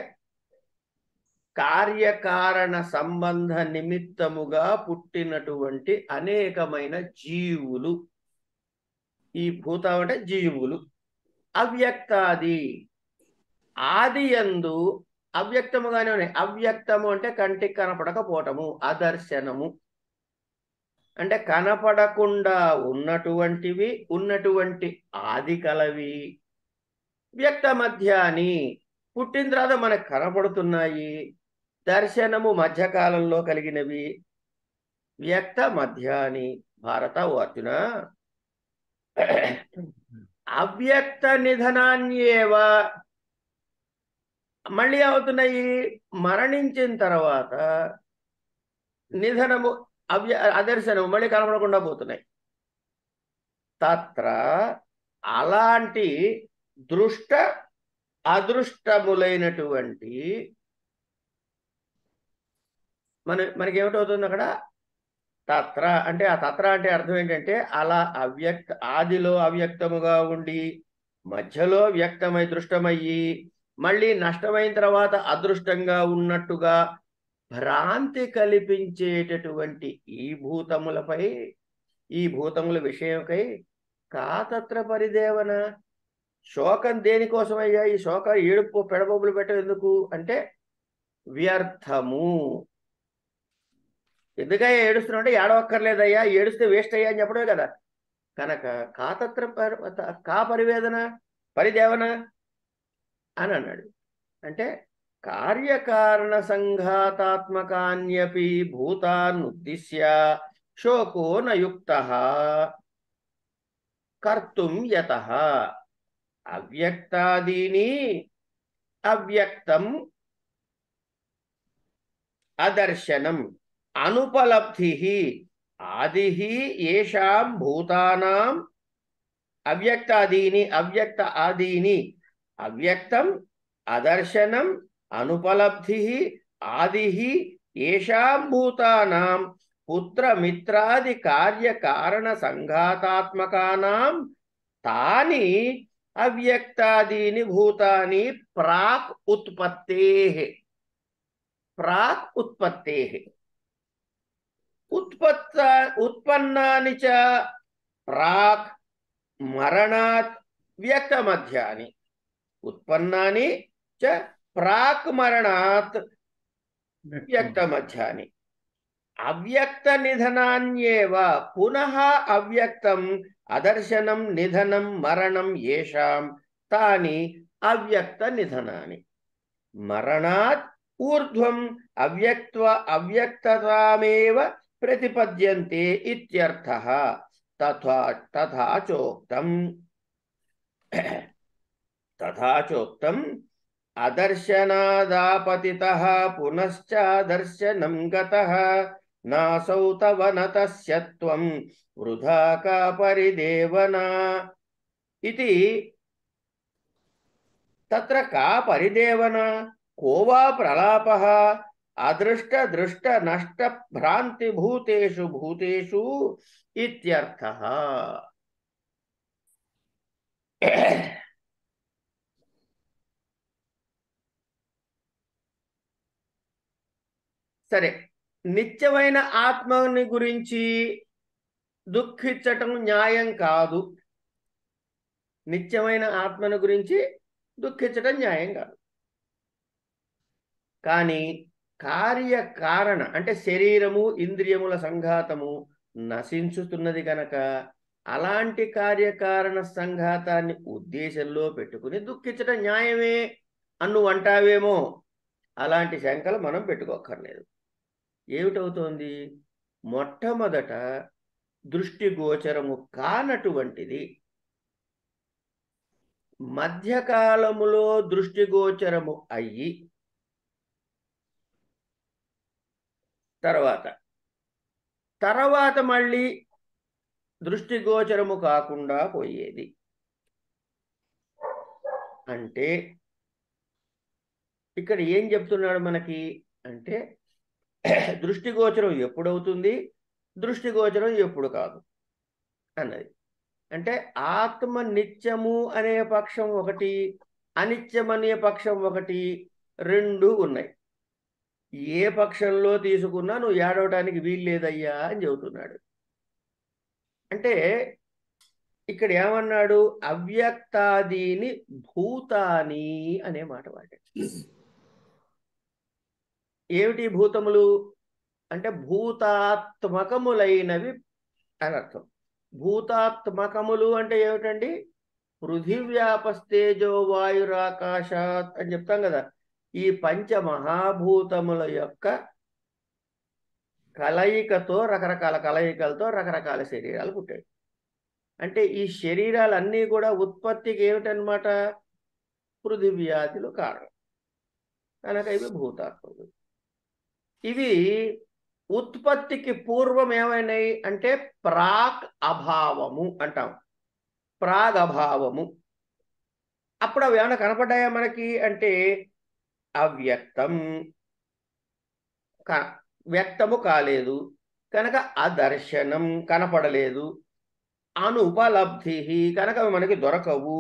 [SPEAKER 1] కార్యకారణ సంబంధ నిమిత్తముగా పుట్టినటువంటి అనేకమైన జీవులు ఈ భూతం అంటే జీవులు అవ్యక్తాది ఆది ఎందు అవ్యక్తముగానే ఉన్నాయి అవ్యక్తము అంటే కంటికి కనపడకపోవటము అదర్శనము అంటే కనపడకుండా ఉన్నటువంటివి ఉన్నటువంటి ఆది కలవి వ్యక్త మధ్యాని పుట్టిన తర్వాత మనకు కనపడుతున్నాయి దర్శనము మధ్యకాలంలో కలిగినవి వ్యక్త మధ్యాని భారత అర్జున అవ్యక్త నిధనాన్యేవ మళ్ళీ అవుతున్నాయి మరణించిన తర్వాత నిధనము అవ్య అదర్శనము మళ్ళీ కనపడకుండా పోతున్నాయి తత్ర అలాంటి దృష్ట అదృష్టములైనటువంటి మన మనకేమిటవుతుంది అక్కడ తత్ర అంటే ఆ తత్ర అంటే అర్థం ఏంటంటే అలా అవ్యక్త ఆదిలో అవ్యక్తముగా ఉండి మధ్యలో వ్యక్తమై దృష్టమయ్యి మళ్ళీ నష్టమైన తర్వాత అదృష్టంగా ఉన్నట్టుగా భ్రాంతి కల్పించేటటువంటి ఈ భూతములపై ఈ భూతముల విషయంకై కాతత్ర పరిదేవన శోకం దేనికోసమయ్యా ఈ శోకం ఏడుపు పెడబొబ్బులు పెట్టేందుకు అంటే వ్యర్థము ఎందుకయ్యా ఏడుస్తున్నావు అంటే ఏడవక్కర్లేదయ్యా ఏడుస్తే వేస్ట్ అయ్యా అని చెప్పడమే కదా కనుక కాతత్ర పరి కా పరివేదన పరిదేవన అని అన్నాడు అంటే కార్యకారణ సంఘాతాత్మకాన్యపి భూతాన్నుద్దిశ్య శోకో నయుక్త కర్తుం యత అవ్యక్తాదీని అవ్యక్తం అదర్శనం అనుపలబ్ధి ఆది ఏషాం భూతానాం అవ్యక్తాదీని అవ్యక్త ఆదీని अव्यक्तम अदर्शनम अनुपलब्धि आदि येषाम भूतानाम पुत्र मित्रादि कार्य कारण संघातात्मकानाम तानि अव्यक्तादीनि भूतानि प्राक उत्पत्तेः प्राक उत्पत्तेः उत्पत्त उत्पन्नानि च प्राक् मरणात् व्यक्तमध्यानि उत्पन्ना च प्राक् मरणात् अव्यक्त निधना पुनः अव्यक्त अदर्शनं निधनं मरणं येषां तानि निधना मरणात् ऊर्ध्वम् अव्यक्त अव्यक्ततामेव प्रतिपद्यन्ते इत्यर्थः तथा तथा चोक्तम् तथा चोक्तम् अदर्शनादापतितः पुनश्च दर्शनं गतः तव न तस्य का परिदेवना इति तत्र का परिदेवना को वा प्रलापः अदृष्टदृष्टनष्टभ्रान्तिभूतेषु भूतेषु इत्यर्थः సరే నిత్యమైన ఆత్మని గురించి దుఃఖించటం న్యాయం కాదు నిత్యమైన ఆత్మను గురించి దుఃఖించటం న్యాయం కాదు కానీ కార్యకారణ అంటే శరీరము ఇంద్రియముల సంఘాతము నశించుతున్నది కనుక అలాంటి కార్యకారణ సంఘాతాన్ని ఉద్దేశంలో పెట్టుకుని దుఃఖించటం న్యాయమే అన్ను అంటావేమో అలాంటి శంకలు మనం పెట్టుకోక్కర్లేదు ఏమిటవుతోంది మొట్టమొదట దృష్టి గోచరము కానటువంటిది మధ్యకాలములో దృష్టి గోచరము అయ్యి తర్వాత తర్వాత మళ్ళీ దృష్టి గోచరము కాకుండా పోయేది అంటే ఇక్కడ ఏం చెప్తున్నాడు మనకి అంటే దృష్టిగోచరం ఎప్పుడవుతుంది దృష్టిగోచరం ఎప్పుడు కాదు అన్నది అంటే ఆత్మ నిత్యము అనే పక్షం ఒకటి అనిత్యం అనే పక్షం ఒకటి రెండు ఉన్నాయి ఏ పక్షంలో తీసుకున్నా నువ్వు ఏడవటానికి వీల్లేదయ్యా అని చెబుతున్నాడు అంటే ఇక్కడ ఏమన్నాడు అవ్యక్తాదీని భూతాని అనే మాట వాడాడు ఏమిటి భూతములు అంటే భూతాత్మకములైనవి అని అర్థం భూతాత్మకములు అంటే ఏమిటండి పృథివ్యాపస్తేజో వాయురాకాశాత్ అని చెప్తాం కదా ఈ పంచ మహాభూతముల యొక్క కలయికతో రకరకాల కలయికలతో రకరకాల శరీరాలు పుట్టాయి అంటే ఈ శరీరాలన్నీ కూడా ఉత్పత్తికి ఏమిటనమాట పృథివ్యాధులు కారణం కనుక ఇవి భూతాత్మకులు ఇవి ఉత్పత్తికి పూర్వం ఏమైనాయి అంటే ప్రాక్ అభావము అంటాం ప్రాగ్ అభావము అప్పుడు అవి ఏమైనా కనపడ్డాయా మనకి అంటే అవ్యక్తం వ్యక్తము కాలేదు కనుక అదర్శనం కనపడలేదు అనుపలబ్ధి కనుక మనకి దొరకవు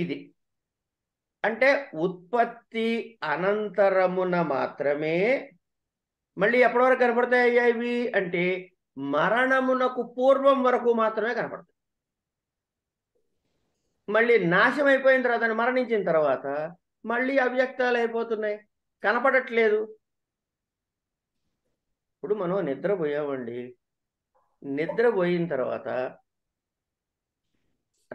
[SPEAKER 1] ఇది అంటే ఉత్పత్తి అనంతరమున మాత్రమే మళ్ళీ ఎప్పటి వరకు కనపడతాయి ఇవి అంటే మరణమునకు పూర్వం వరకు మాత్రమే కనపడతాయి మళ్ళీ నాశం అయిపోయిన తర్వాత మరణించిన తర్వాత మళ్ళీ అవ్యక్తాలు అయిపోతున్నాయి కనపడట్లేదు ఇప్పుడు మనం నిద్రపోయామండి నిద్రపోయిన తర్వాత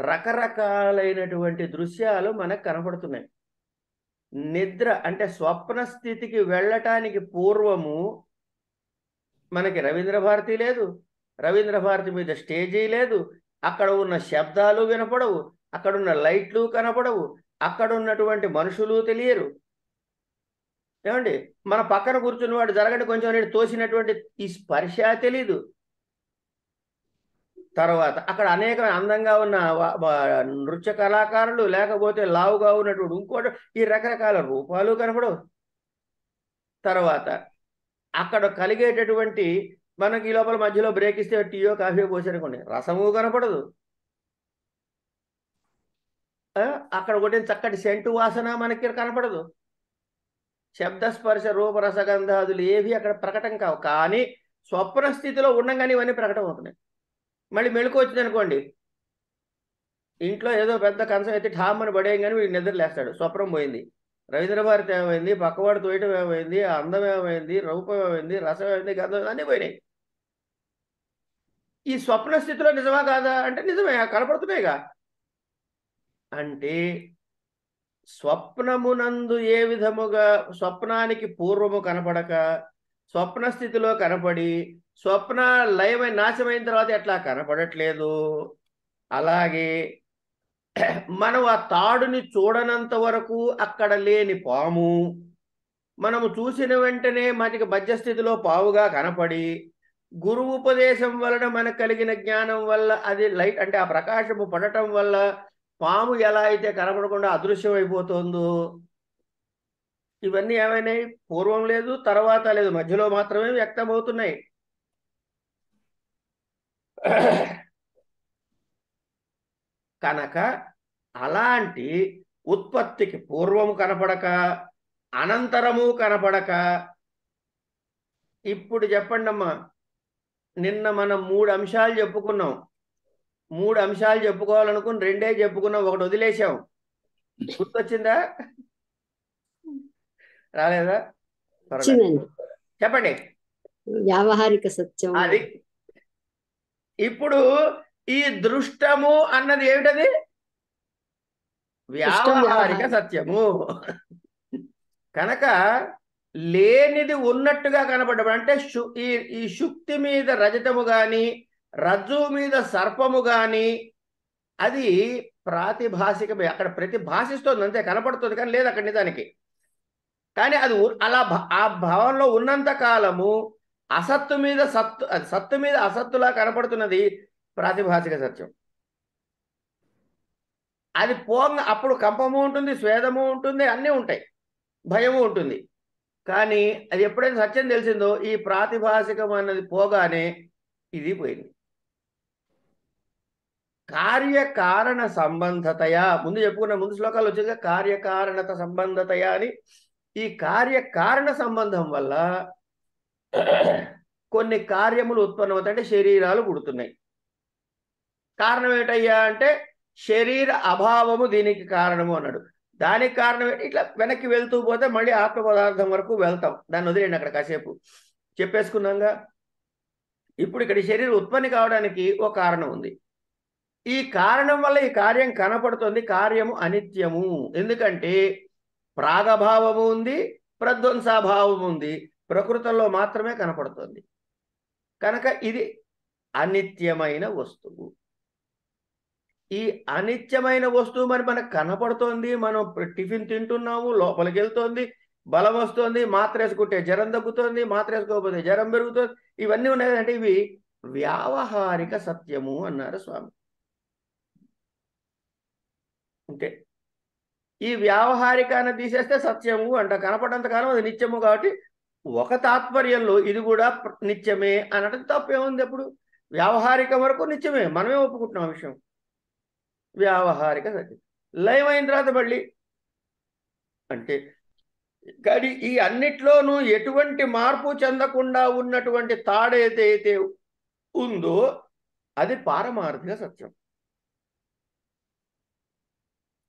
[SPEAKER 1] రకరకాలైనటువంటి దృశ్యాలు మనకు కనపడుతున్నాయి నిద్ర అంటే స్వప్న స్థితికి వెళ్ళటానికి పూర్వము మనకి రవీంద్ర భారతి లేదు రవీంద్ర భారతి మీద స్టేజీ లేదు అక్కడ ఉన్న శబ్దాలు వినపడవు అక్కడున్న లైట్లు కనపడవు అక్కడ ఉన్నటువంటి మనుషులు తెలియరు ఏమండి మన పక్కన కూర్చున్నవాడు జరగండి కొంచెం తోసినటువంటి ఈ స్పర్శ తెలీదు తర్వాత అక్కడ అనేక అందంగా ఉన్న నృత్య కళాకారులు లేకపోతే లావుగా ఉన్నటువంటి ఇంకోటి ఈ రకరకాల రూపాలు కనపడవు తర్వాత అక్కడ కలిగేటటువంటి మనకి ఈ లోపల మధ్యలో బ్రేక్ ఇస్తే టీయో కాఫీ పోసారనుకోండి రసము కనపడదు అక్కడ ఒకటి చక్కటి సెంటు వాసన మనకి కనపడదు శబ్దస్పర్శ రూపరసగంధాదులు ఏవి అక్కడ ప్రకటం కావు కానీ స్వప్న స్థితిలో ఉండగానే ఇవన్నీ ప్రకటన అవుతున్నాయి మళ్ళీ మెళుకు వచ్చింది అనుకోండి ఇంట్లో ఏదో పెద్ద కంచం అయితే ఠామని పడేయం కానీ వీడు నిద్ర లేస్తాడు స్వప్నం పోయింది రవీంద్రభారతి ఏమైంది పక్కవాడు తోయటం ఏమైంది అందం ఏమైంది రూపం ఏమైంది రసం ఏమైంది గంధం అన్నీ పోయినాయి ఈ స్వప్న స్థితిలో నిజమా కాదా అంటే నిజమే కనపడుతున్నాయిగా అంటే స్వప్నమునందు ఏ విధముగా స్వప్నానికి పూర్వము కనపడక స్వప్న స్థితిలో కనపడి స్వప్న లయమై నాశమైన తర్వాత ఎట్లా కనపడట్లేదు అలాగే మనం ఆ తాడుని చూడనంత వరకు అక్కడ లేని పాము మనము చూసిన వెంటనే మనకి మధ్యస్థితిలో పావుగా కనపడి గురువు ఉపదేశం వలన మనకు కలిగిన జ్ఞానం వల్ల అది లైట్ అంటే ఆ ప్రకాశము పడటం వల్ల పాము ఎలా అయితే కనపడకుండా అదృశ్యమైపోతుందో ఇవన్నీ ఏమైనాయి పూర్వం లేదు తర్వాత లేదు మధ్యలో మాత్రమే వ్యక్తమవుతున్నాయి కనుక అలాంటి ఉత్పత్తికి పూర్వము కనపడక అనంతరము కనపడక ఇప్పుడు చెప్పండి అమ్మా నిన్న మనం మూడు అంశాలు చెప్పుకున్నాం మూడు అంశాలు చెప్పుకోవాలనుకుని రెండే చెప్పుకున్నాం ఒకటి వదిలేసాం గుర్తొచ్చిందా రాలేదా చెప్పండి వ్యావహారిక సత్యం అది ఇప్పుడు ఈ దృష్టము అన్నది ఏమిటది వ్యావహారిక సత్యము కనుక లేనిది ఉన్నట్టుగా కనపడ్డప్పుడు అంటే ఈ ఈ శుక్తి మీద రజతము గాని రజ్జు మీద సర్పము గాని అది ప్రాతిభాషికమే అక్కడ ప్రతిభాసిస్తోంది అంతే కనపడుతుంది కానీ లేదు అక్కడ నిజానికి కానీ అది అలా ఆ భావంలో ఉన్నంత కాలము అసత్తు మీద సత్తు సత్తు మీద అసత్తులా కనపడుతున్నది ప్రాతిభాషిక సత్యం అది పోంగ అప్పుడు కంపము ఉంటుంది స్వేదము ఉంటుంది అన్నీ ఉంటాయి భయము ఉంటుంది కానీ అది ఎప్పుడైతే సత్యం తెలిసిందో ఈ ప్రాతిభాషికం అన్నది పోగానే ఇది పోయింది కార్యకారణ సంబంధతయా ముందు చెప్పుకున్న ముందు శ్లోకాలు వచ్చాక కార్యకారణత సంబంధతయా అని ఈ కార్యకారణ సంబంధం వల్ల కొన్ని కార్యములు ఉత్పన్నమవుతాయి అంటే శరీరాలు పుడుతున్నాయి కారణం ఏంటయ్యా అంటే శరీర అభావము దీనికి కారణము అన్నాడు దానికి కారణం ఇట్లా వెనక్కి వెళ్తూ పోతే మళ్ళీ ఆత్మ పదార్థం వరకు వెళ్తాం దాన్ని వదిలేండి అక్కడ కాసేపు చెప్పేసుకున్నాగా ఇప్పుడు ఇక్కడ శరీరం ఉత్పత్తి కావడానికి ఓ కారణం ఉంది ఈ కారణం వల్ల ఈ కార్యం కనపడుతుంది కార్యము అనిత్యము ఎందుకంటే ప్రాగభావము ఉంది ప్రధ్వంసాభావం ఉంది ప్రకృతంలో మాత్రమే కనపడుతుంది కనుక ఇది అనిత్యమైన వస్తువు ఈ అనిత్యమైన వస్తువు మరి మనకు కనపడుతోంది మనం టిఫిన్ తింటున్నాము లోపలికి వెళ్తోంది బలం వస్తుంది మాత్ర వేసుకుంటే జ్వరం తగ్గుతోంది మాత్ర వేసుకోకపోతే జ్వరం పెరుగుతుంది ఇవన్నీ ఉన్నాయి అంటే ఇవి వ్యావహారిక సత్యము అన్నారు స్వామి అంటే ఈ వ్యావహారికాన్ని తీసేస్తే సత్యము అంట కనపడంతకాలం అది నిత్యము కాబట్టి ఒక తాత్పర్యంలో ఇది కూడా నిత్యమే అనడం తప్పేముంది ఎప్పుడు వ్యావహారిక వరకు నిత్యమే మనమే ఒప్పుకుంటున్నాం విషయం వ్యావహారిక సత్యం లయం అయిన తర్వాత మళ్ళీ అంటే కానీ ఈ అన్నిట్లోనూ ఎటువంటి మార్పు చెందకుండా ఉన్నటువంటి తాడైతే అయితే ఉందో అది పారమార్థిక సత్యం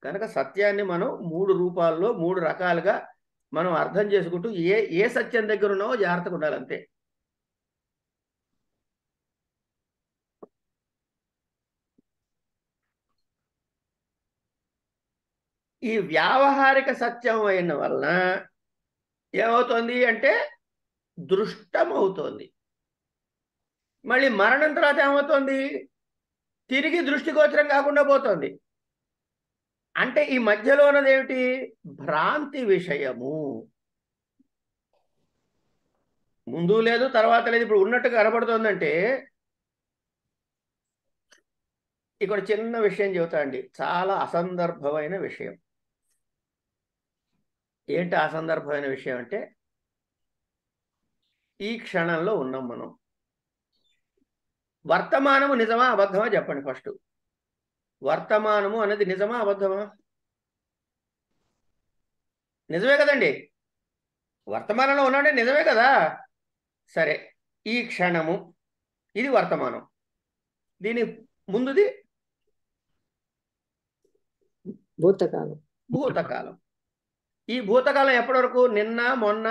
[SPEAKER 1] కనుక సత్యాన్ని మనం మూడు రూపాల్లో మూడు రకాలుగా మనం అర్థం చేసుకుంటూ ఏ ఏ సత్యం దగ్గర ఉన్నావో జాగ్రత్తగా ఉండాలంతే ఈ వ్యావహారిక సత్యం అయిన వలన ఏమవుతుంది అంటే దృష్టమవుతోంది మళ్ళీ మరణం తర్వాత ఏమవుతోంది తిరిగి దృష్టిగోచరం కాకుండా పోతుంది అంటే ఈ మధ్యలో ఉన్నదేమిటి భ్రాంతి విషయము ముందు లేదు తర్వాత లేదు ఇప్పుడు ఉన్నట్టు కనబడుతుందంటే ఇక్కడ చిన్న విషయం చెబుతా అండి చాలా అసందర్భమైన విషయం ఏంటి అసందర్భమైన విషయం అంటే ఈ క్షణంలో ఉన్నాం మనం వర్తమానము నిజమా అబద్ధమా చెప్పండి ఫస్ట్ వర్తమానము అనేది నిజమా అబద్ధమా నిజమే కదండి వర్తమానంలో ఉన్నాడే నిజమే కదా సరే ఈ క్షణము ఇది వర్తమానం దీని ముందుది భూతకాలం భూతకాలం ఈ భూతకాలం ఎప్పటివరకు నిన్న మొన్న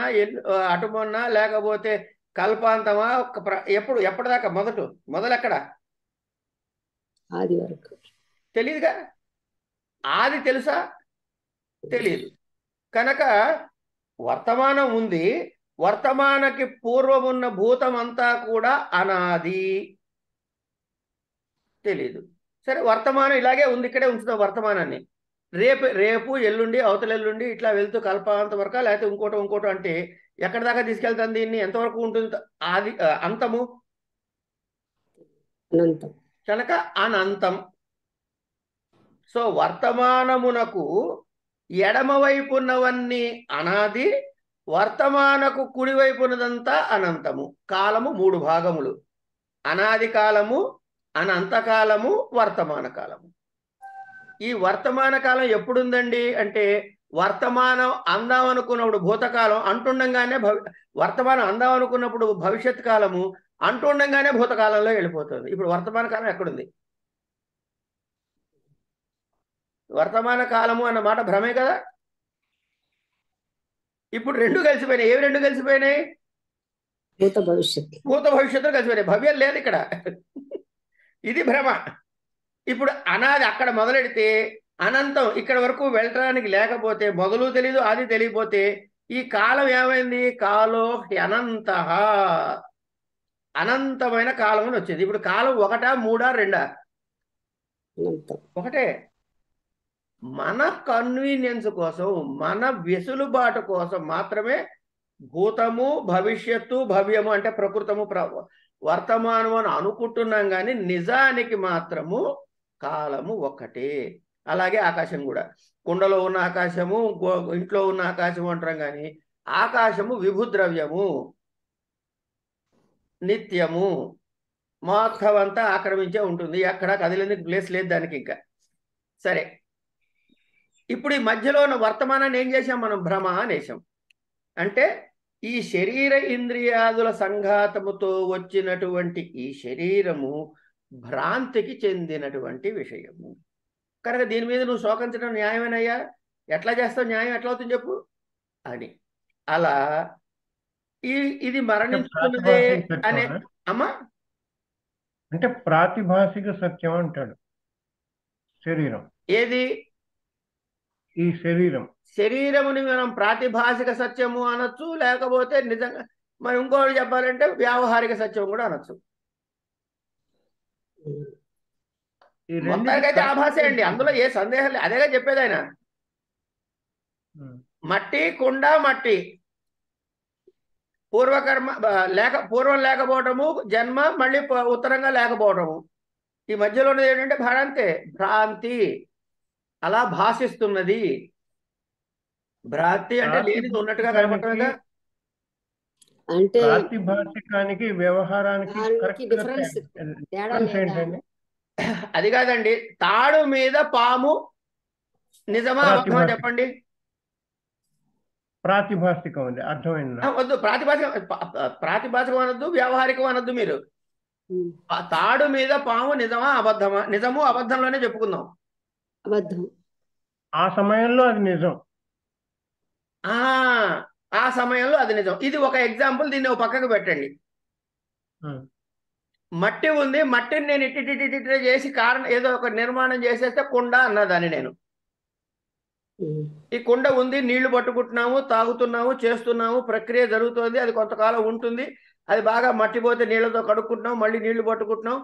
[SPEAKER 1] అటు మొన్న లేకపోతే కల్పాంతమా ఎప్పుడు ఎప్పటిదాకా మొదట మొదలు ఎక్కడ ఆది వరకు తెలియదుగా ఆది తెలుసా తెలియదు కనుక వర్తమానం ఉంది వర్తమానకి పూర్వమున్న భూతం అంతా కూడా అనాది తెలీదు సరే వర్తమానం ఇలాగే ఉంది ఇక్కడే ఉంచుతాం వర్తమానాన్ని రేపు రేపు ఎల్లుండి అవతలెల్లుండి ఇట్లా వెళ్తూ కల్పాంత వరకు లేకపోతే ఇంకోటి ఇంకోటి అంటే ఎక్కడి దాకా తీసుకెళ్తాను దీన్ని ఎంతవరకు ఉంటుంది ఆది అంతము కనుక అనంతం సో వర్తమానమునకు ఎడమవైపు ఉన్నవన్నీ అనాది వర్తమానకు కుడివైపునదంతా అనంతము కాలము మూడు భాగములు అనాది కాలము అనంతకాలము వర్తమాన కాలము ఈ వర్తమాన కాలం ఎప్పుడుందండి అంటే వర్తమానం అందాం అనుకున్నప్పుడు భూతకాలం అంటుండగానే వర్తమానం అందాం అనుకున్నప్పుడు భవిష్యత్ కాలము అంటుండగానే భూతకాలంలో వెళ్ళిపోతుంది ఇప్పుడు వర్తమాన కాలం ఎక్కడుంది వర్తమాన కాలము అన్న మాట భ్రమే కదా ఇప్పుడు రెండు కలిసిపోయినాయి ఏవి రెండు కలిసిపోయినాయి
[SPEAKER 2] భూత భవిష్యత్తు
[SPEAKER 1] భూత భవిష్యత్తు కలిసిపోయినాయి భవ్యం లేదు ఇక్కడ ఇది భ్రమ ఇప్పుడు అనాది అక్కడ మొదలెడితే అనంతం ఇక్కడ వరకు వెళ్ళటానికి లేకపోతే మొదలు తెలీదు అది తెలియపోతే ఈ కాలం ఏమైంది కాలో అనంత అనంతమైన కాలం అని వచ్చేది ఇప్పుడు కాలం ఒకటా మూడా రెండా ఒకటే మన కన్వీనియన్స్ కోసం మన వెసులుబాటు కోసం మాత్రమే భూతము భవిష్యత్తు భవ్యము అంటే ప్రకృతము వర్తమానం అని అనుకుంటున్నాం కానీ నిజానికి మాత్రము కాలము ఒక్కటే అలాగే ఆకాశం కూడా కుండలో ఉన్న ఆకాశము ఇంట్లో ఉన్న ఆకాశము అంటాం కానీ ఆకాశము విభుద్రవ్యము నిత్యము మొత్తం అంతా ఆక్రమించే ఉంటుంది ఎక్కడా కదిలేందుకు ప్లేస్ లేదు దానికి ఇంకా సరే ఇప్పుడు ఈ మధ్యలో ఉన్న వర్తమానాన్ని ఏం చేసాం మనం భ్రమ అనేసాం అంటే ఈ శరీర ఇంద్రియాదుల సంఘాతముతో వచ్చినటువంటి ఈ శరీరము భ్రాంతికి చెందినటువంటి విషయము కనుక దీని మీద నువ్వు శోకించడం న్యాయమేనయ్యా ఎట్లా చేస్తావు న్యాయం ఎట్లా అవుతుంది చెప్పు అని అలా ఈ ఇది మరణించుకున్నదే అనే అమ్మా అంటే ప్రాతిభాషిక సత్యం అంటాడు శరీరం ఏది ఈ శరీరం శరీరముని మనం ప్రాతిభాషిక సత్యము అనొచ్చు లేకపోతే నిజంగా మనం ఇంకోటి చెప్పాలంటే వ్యావహారిక సత్యం కూడా అనొచ్చు మొత్తానికైతే ఆభాసే అండి అందులో ఏ సందేహం లేదు అదేగా చెప్పేది ఆయన మట్టి కుండ మట్టి పూర్వకర్మ లేక పూర్వం లేకపోవటము జన్మ మళ్ళీ ఉత్తరంగా లేకపోవటము ఈ మధ్యలో ఉన్నది ఏంటంటే భ్రాంతే భ్రాంతి అలా భాషిస్తున్నది భ్రాతి అంటే లేనిది ఉన్నట్టుగా కనపడటమేగా అంటే వ్యవహారానికి అది కాదండి తాడు మీద పాము నిజమా అబద్ధమా చెప్పండి ప్రాతిభాషికం అండి అర్థమైంది వద్దు ప్రాతిభాషిక ప్రాతిభాషికం అనొద్దు వ్యవహారికం అనొద్దు మీరు తాడు మీద పాము నిజమా అబద్ధమా నిజము అబద్ధంలోనే చెప్పుకుందాం అబద్ధం ఆ సమయంలో అది నిజం ఆ ఆ సమయంలో అది నిజం ఇది ఒక ఎగ్జాంపుల్ దీన్ని ఒక పక్కకు పెట్టండి మట్టి ఉంది మట్టిని నేను ఇటు చేసి కారణం ఏదో ఒక నిర్మాణం చేసేస్తే కుండ అన్నదాన్ని నేను ఈ కుండ ఉంది నీళ్లు పట్టుకుంటున్నాము తాగుతున్నాము చేస్తున్నాము ప్రక్రియ జరుగుతుంది అది కొంతకాలం ఉంటుంది అది బాగా మట్టిపోతే నీళ్లతో కడుక్కుంటున్నాం మళ్ళీ నీళ్లు పట్టుకుంటున్నాం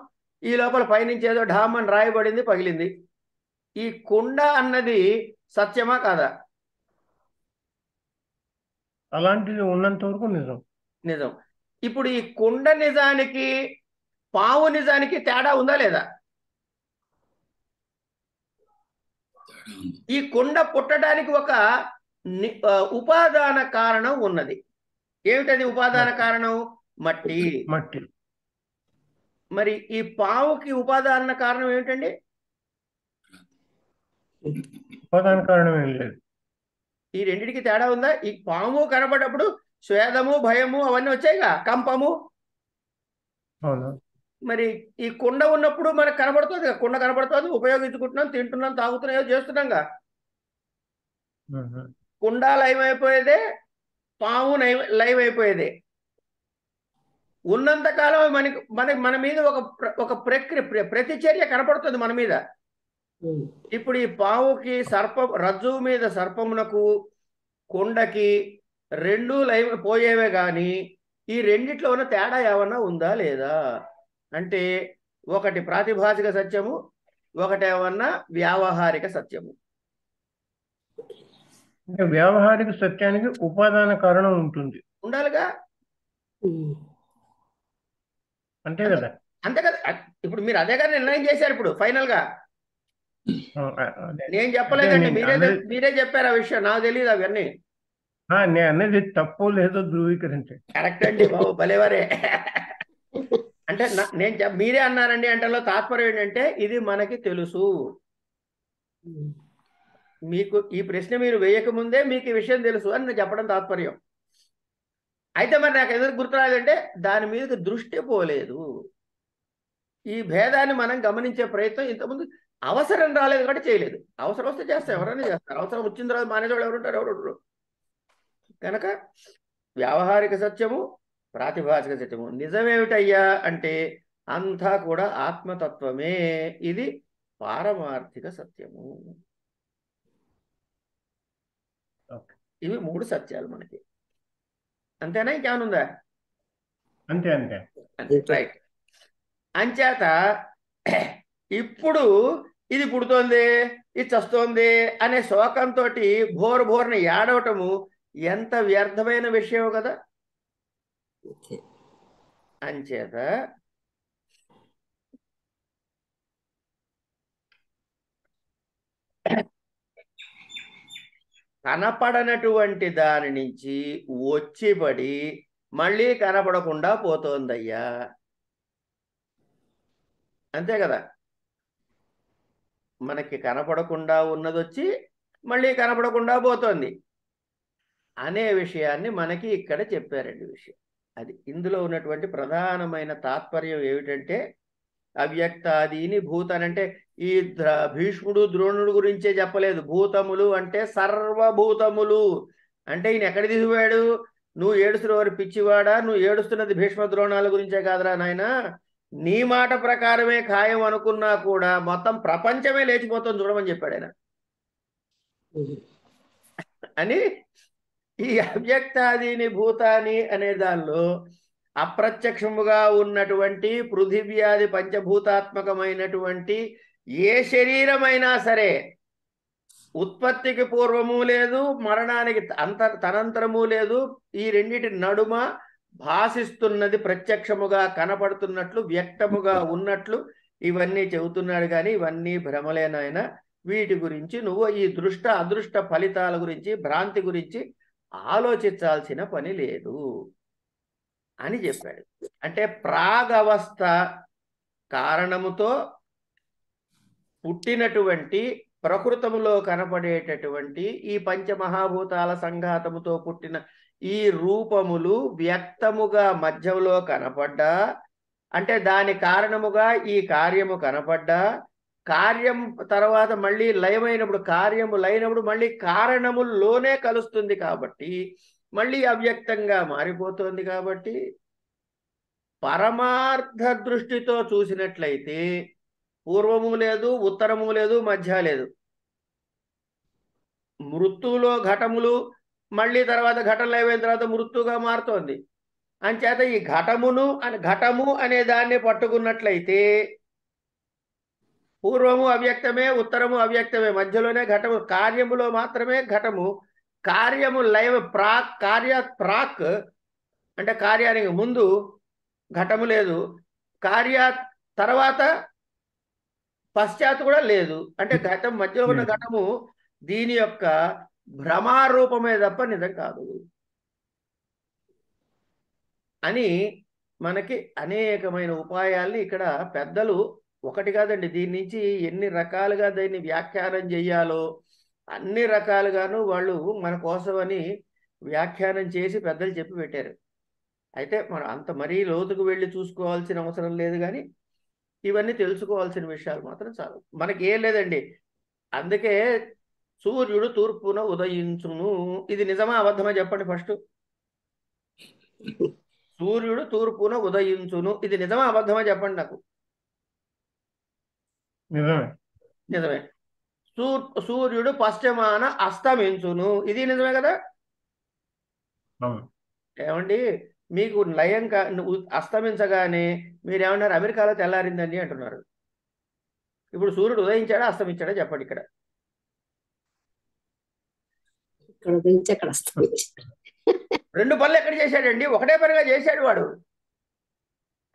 [SPEAKER 1] ఈ లోపల పైనుంచి ఏదో అని రాయబడింది పగిలింది ఈ కొండ అన్నది సత్యమా కాదా అలాంటిది ఉన్నంత వరకు నిజం నిజం ఇప్పుడు ఈ కొండ నిజానికి పావు నిజానికి తేడా ఉందా లేదా ఈ కొండ పుట్టడానికి ఒక ఉపాదాన కారణం ఉన్నది ఏమిటది ఉపాదాన కారణం మట్టి మట్టి మరి ఈ పావుకి ఉపాదాన కారణం ఏమిటండి ఉపాదాన కారణం లేదు ఈ రెండిటికి తేడా ఉందా ఈ పాము కనబడ్డప్పుడు స్వేదము భయము అవన్నీ వచ్చాయిగా కంపము మరి ఈ కుండ ఉన్నప్పుడు మనకు కనబడుతుంది కుండ కనబడుతుంది ఉపయోగించుకుంటున్నాం తింటున్నాం తాగుతున్నాం చేస్తున్నాం చేస్తున్నాంగా కుండ లైవ్ అయిపోయేదే పాము లైవ్ అయిపోయేదే కాలం మనకి మనకి మన మీద ఒక ఒక ప్రక్రియ ప్రతిచర్య కనపడుతుంది మన మీద ఇప్పుడు ఈ పావుకి సర్ప రజ్జు మీద సర్పమునకు కొండకి రెండు లై పోయేవే కానీ ఈ రెండిట్లో ఉన్న తేడా ఏమన్నా ఉందా లేదా అంటే ఒకటి ప్రాతిభాషిక సత్యము ఒకటి ఏమన్నా వ్యావహారిక సత్యము వ్యావహారిక సత్యానికి ఉపాదాన కారణం ఉంటుంది ఉండాలిగా అంతే కదా అంతే కదా ఇప్పుడు మీరు అదే కదా నిర్ణయం చేశారు ఇప్పుడు ఫైనల్ గా నేను చెప్పలేదండి మీరే మీరే చెప్పారు ఆ విషయం నాకు తెలియదు అవన్నీ నేను అనేది తప్పు లేదో ధృవీకరించండి కరెక్ట్ అండి బాబు భలేవరే అంటే నేను మీరే అన్నారండి అంటే తాత్పర్యం ఏంటంటే ఇది మనకి తెలుసు మీకు ఈ ప్రశ్న మీరు వేయకముందే మీకు ఈ విషయం తెలుసు అని చెప్పడం తాత్పర్యం అయితే మరి నాకు ఎదురు గుర్తురాదంటే దాని మీద దృష్టి పోలేదు ఈ భేదాన్ని మనం గమనించే ప్రయత్నం ఇంతకుముందు అవసరం రాలేదు కాబట్టి చేయలేదు అవసరం వస్తే చేస్తారు ఎవరైనా చేస్తారు అవసరం వచ్చిన తర్వాత ఎవరు ఎవరుంటారు ఎవరు కనుక వ్యావహారిక సత్యము ప్రాతిభాషిక సత్యము నిజమేమిటయ్యా అంటే అంతా కూడా ఆత్మతత్వమే ఇది పారమార్థిక సత్యము ఇవి మూడు సత్యాలు మనకి అంతేనా ఇంకేమనుందా అంతే అంతే రైట్ అంచేత ఇప్పుడు ఇది పుడుతోంది ఇది చస్తోంది అనే శోకంతో భోర్ భోర్ని ఏడవటము ఎంత వ్యర్థమైన విషయం కదా అంచేత కనపడనటువంటి దాని నుంచి వచ్చిపడి మళ్ళీ కనపడకుండా పోతోందయ్యా అంతే కదా మనకి కనపడకుండా ఉన్నదొచ్చి మళ్ళీ కనపడకుండా పోతుంది అనే విషయాన్ని మనకి ఇక్కడ చెప్పారండి విషయం అది ఇందులో ఉన్నటువంటి ప్రధానమైన తాత్పర్యం ఏమిటంటే అవ్యక్తాదీని భూతాన్ని అంటే ఈ భీష్ముడు ద్రోణుడు గురించే చెప్పలేదు భూతములు అంటే సర్వభూతములు అంటే ఈయన ఎక్కడ దిగివాడు నువ్వు ఏడుస్తున్న వారి పిచ్చివాడా నువ్వు ఏడుస్తున్నది భీష్మ ద్రోణాల గురించే కాదురా నాయనా నీ మాట ప్రకారమే ఖాయం అనుకున్నా కూడా మొత్తం ప్రపంచమే లేచిపోతుంది చూడమని చెప్పాడు ఆయన అని ఈ అవ్యక్తాదిని భూతాని అనే దానిలో అప్రత్యక్షముగా ఉన్నటువంటి పృథివ్యాది పంచభూతాత్మకమైనటువంటి ఏ శరీరమైనా సరే ఉత్పత్తికి పూర్వము లేదు మరణానికి అంత తనంతరము లేదు ఈ రెండింటి నడుమ భాషిస్తున్నది ప్రత్యక్షముగా కనపడుతున్నట్లు వ్యక్తముగా ఉన్నట్లు ఇవన్నీ చెబుతున్నాడు కానీ ఇవన్నీ భ్రమలేనాయన వీటి గురించి నువ్వు ఈ దృష్ట అదృష్ట ఫలితాల గురించి భ్రాంతి గురించి ఆలోచించాల్సిన పని లేదు అని చెప్పాడు అంటే ప్రాగవస్థ కారణముతో పుట్టినటువంటి ప్రకృతములో కనపడేటటువంటి ఈ పంచమహాభూతాల సంఘాతముతో పుట్టిన ఈ రూపములు వ్యక్తముగా మధ్యంలో కనపడ్డా అంటే దాని కారణముగా ఈ కార్యము కనపడ్డా కార్యం తర్వాత మళ్ళీ లయమైనప్పుడు కార్యము లైనప్పుడు మళ్ళీ కారణముల్లోనే కలుస్తుంది కాబట్టి మళ్ళీ అవ్యక్తంగా మారిపోతుంది కాబట్టి పరమార్థ దృష్టితో చూసినట్లయితే పూర్వము లేదు ఉత్తరము లేదు మధ్య లేదు మృతులో ఘటములు మళ్ళీ తర్వాత ఘటనలు అయిపోయిన తర్వాత మృతుగా మారుతోంది అంచేత ఈ ఘటమును అని ఘటము అనే దాన్ని పట్టుకున్నట్లయితే పూర్వము అవ్యక్తమే ఉత్తరము అవ్యక్తమే మధ్యలోనే ఘటము కార్యములో మాత్రమే ఘటము కార్యము లైవ్ ప్రాక్ కార్య ప్రాక్ అంటే కార్యానికి ముందు ఘటము లేదు కార్య తర్వాత పశ్చాత్ కూడా లేదు అంటే ఘటం మధ్యలో ఉన్న ఘటము దీని యొక్క భ్రమారూపమే తప్ప నిజం కాదు అని మనకి అనేకమైన ఉపాయాల్ని ఇక్కడ పెద్దలు ఒకటి కాదండి దీని నుంచి ఎన్ని రకాలుగా దీన్ని వ్యాఖ్యానం చేయాలో అన్ని రకాలుగాను వాళ్ళు మన కోసమని వ్యాఖ్యానం చేసి పెద్దలు చెప్పి పెట్టారు అయితే మనం అంత మరీ లోతుకు వెళ్ళి చూసుకోవాల్సిన అవసరం లేదు కానీ ఇవన్నీ తెలుసుకోవాల్సిన విషయాలు మాత్రం చాలు మనకి ఏం లేదండి అందుకే సూర్యుడు తూర్పున ఉదయించును ఇది నిజమా అబద్ధమా చెప్పండి ఫస్ట్ సూర్యుడు తూర్పున ఉదయించును ఇది నిజమా అబద్ధమా చెప్పండి నాకు నిజమే సూర్యుడు పశ్చిమాన అస్తమించును ఇది నిజమే కదా ఏమండి మీకు లయం అస్తమించగానే మీరు ఏమన్నారు అమెరికాలో తెల్లారిందండి అంటున్నారు ఇప్పుడు సూర్యుడు ఉదయించాడా అస్తమించాడా చెప్పండి ఇక్కడ ఇక్కడ నుంచి అక్కడ రెండు పనులు ఎక్కడ చేశాడండి ఒకటే పనిగా చేశాడు వాడు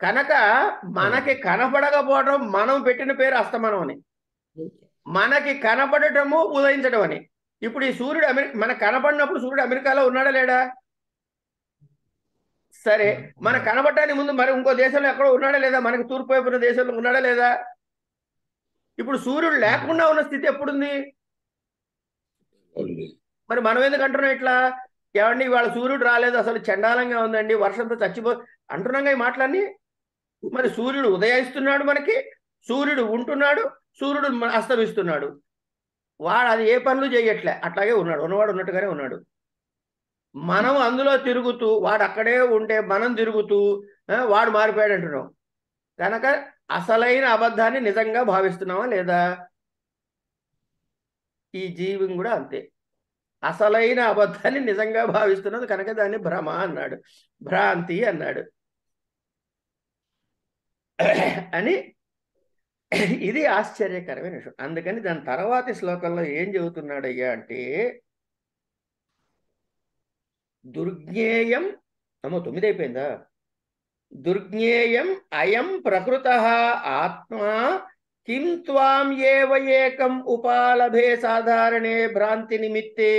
[SPEAKER 1] కనుక మనకి కనపడకపోవడం మనం పెట్టిన పేరు అస్తమనం అని మనకి కనపడటము ఉదయించడం అని ఇప్పుడు ఈ సూర్యుడు అమెరి మనకు కనపడినప్పుడు సూర్యుడు అమెరికాలో ఉన్నాడా లేడా సరే మన కనపడటానికి ముందు మరి ఇంకో దేశంలో ఎక్కడో ఉన్నాడా లేదా మనకి తూర్పు వైపున దేశంలో ఉన్నాడా లేదా ఇప్పుడు సూర్యుడు లేకుండా ఉన్న స్థితి ఎప్పుడుంది మరి మనం ఎందుకు అంటున్నాం ఇట్లా ఏమండి ఇవాళ సూర్యుడు రాలేదు అసలు చండాలంగా ఉందండి వర్షంతో చచ్చిపో అంటున్నాం ఈ మాటలన్నీ మరి సూర్యుడు ఉదయిస్తున్నాడు మనకి సూర్యుడు ఉంటున్నాడు సూర్యుడు అస్తమిస్తున్నాడు వాడు అది ఏ పనులు చేయట్లే అట్లాగే ఉన్నాడు ఉన్నవాడు ఉన్నట్టుగానే ఉన్నాడు మనం అందులో తిరుగుతూ వాడు అక్కడే ఉంటే మనం తిరుగుతూ వాడు మారిపోయాడు అంటున్నాం కనుక అసలైన అబద్ధాన్ని నిజంగా భావిస్తున్నావా లేదా ఈ జీవం కూడా అంతే అసలైన అబద్ధాన్ని నిజంగా భావిస్తున్నది కనుక దాన్ని భ్రమ అన్నాడు భ్రాంతి అన్నాడు అని ఇది ఆశ్చర్యకరమైన విషయం అందుకని దాని తర్వాతి శ్లోకంలో ఏం చెబుతున్నాడయ్యా అంటే దుర్జ్ఞేయం అమ్మో తొమ్మిది అయిపోయిందా దుర్జ్ఞేయం అయం ప్రకృత ఆత్మా किम त्वाम ये वेकम उपालभे साधारणे भ्रांति निमित्ते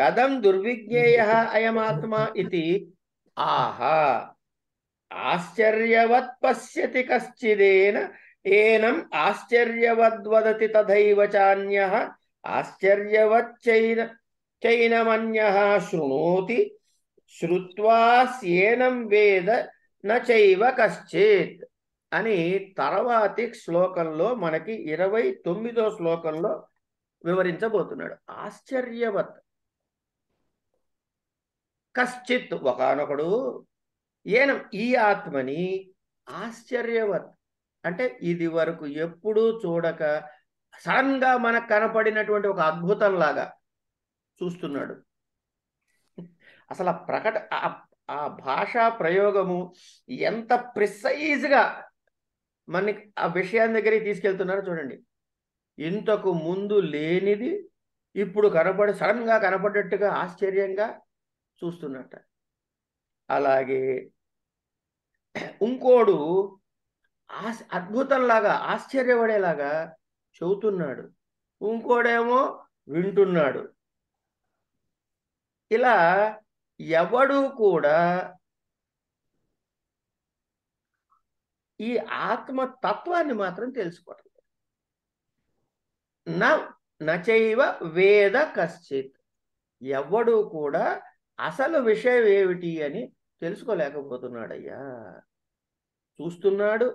[SPEAKER 1] कदम दुर्विज्ञेय अयमात्मा इति आह आश्चर्यवत् पश्यति कश्चिदेन एनम आश्चर्यवद्वदति तथैव चान्यः आश्चर्यवच्चैन चैनमन्यः शृणोति श्रुत्वा स्येनं वेद न चैव कश्चित् అని తర్వాతి శ్లోకంలో మనకి ఇరవై తొమ్మిదో శ్లోకంలో వివరించబోతున్నాడు ఆశ్చర్యవత్ కశ్చిత్ ఒకనొకడు ఏనం ఈ ఆత్మని ఆశ్చర్యవత్ అంటే ఇది వరకు ఎప్పుడూ చూడక సడన్ గా మనకు కనపడినటువంటి ఒక అద్భుతం లాగా చూస్తున్నాడు అసలు ఆ ప్రకట ఆ భాషా ప్రయోగము ఎంత ప్రిసైజ్గా మనకి ఆ విషయాన్ని దగ్గరికి తీసుకెళ్తున్నారు చూడండి ఇంతకు ముందు లేనిది ఇప్పుడు కనపడి సడన్గా కనపడేట్టుగా ఆశ్చర్యంగా చూస్తున్నట్ట అలాగే ఇంకోడు ఆశ అద్భుతంలాగా ఆశ్చర్యపడేలాగా చెబుతున్నాడు ఇంకోడేమో వింటున్నాడు ఇలా ఎవడు కూడా ఈ ఆత్మ తత్వాన్ని మాత్రం తెలుసుకోవటం నా నచైవ వేద కశ్చిత్ ఎవడు కూడా అసలు విషయం ఏమిటి అని తెలుసుకోలేకపోతున్నాడయ్యా చూస్తున్నాడు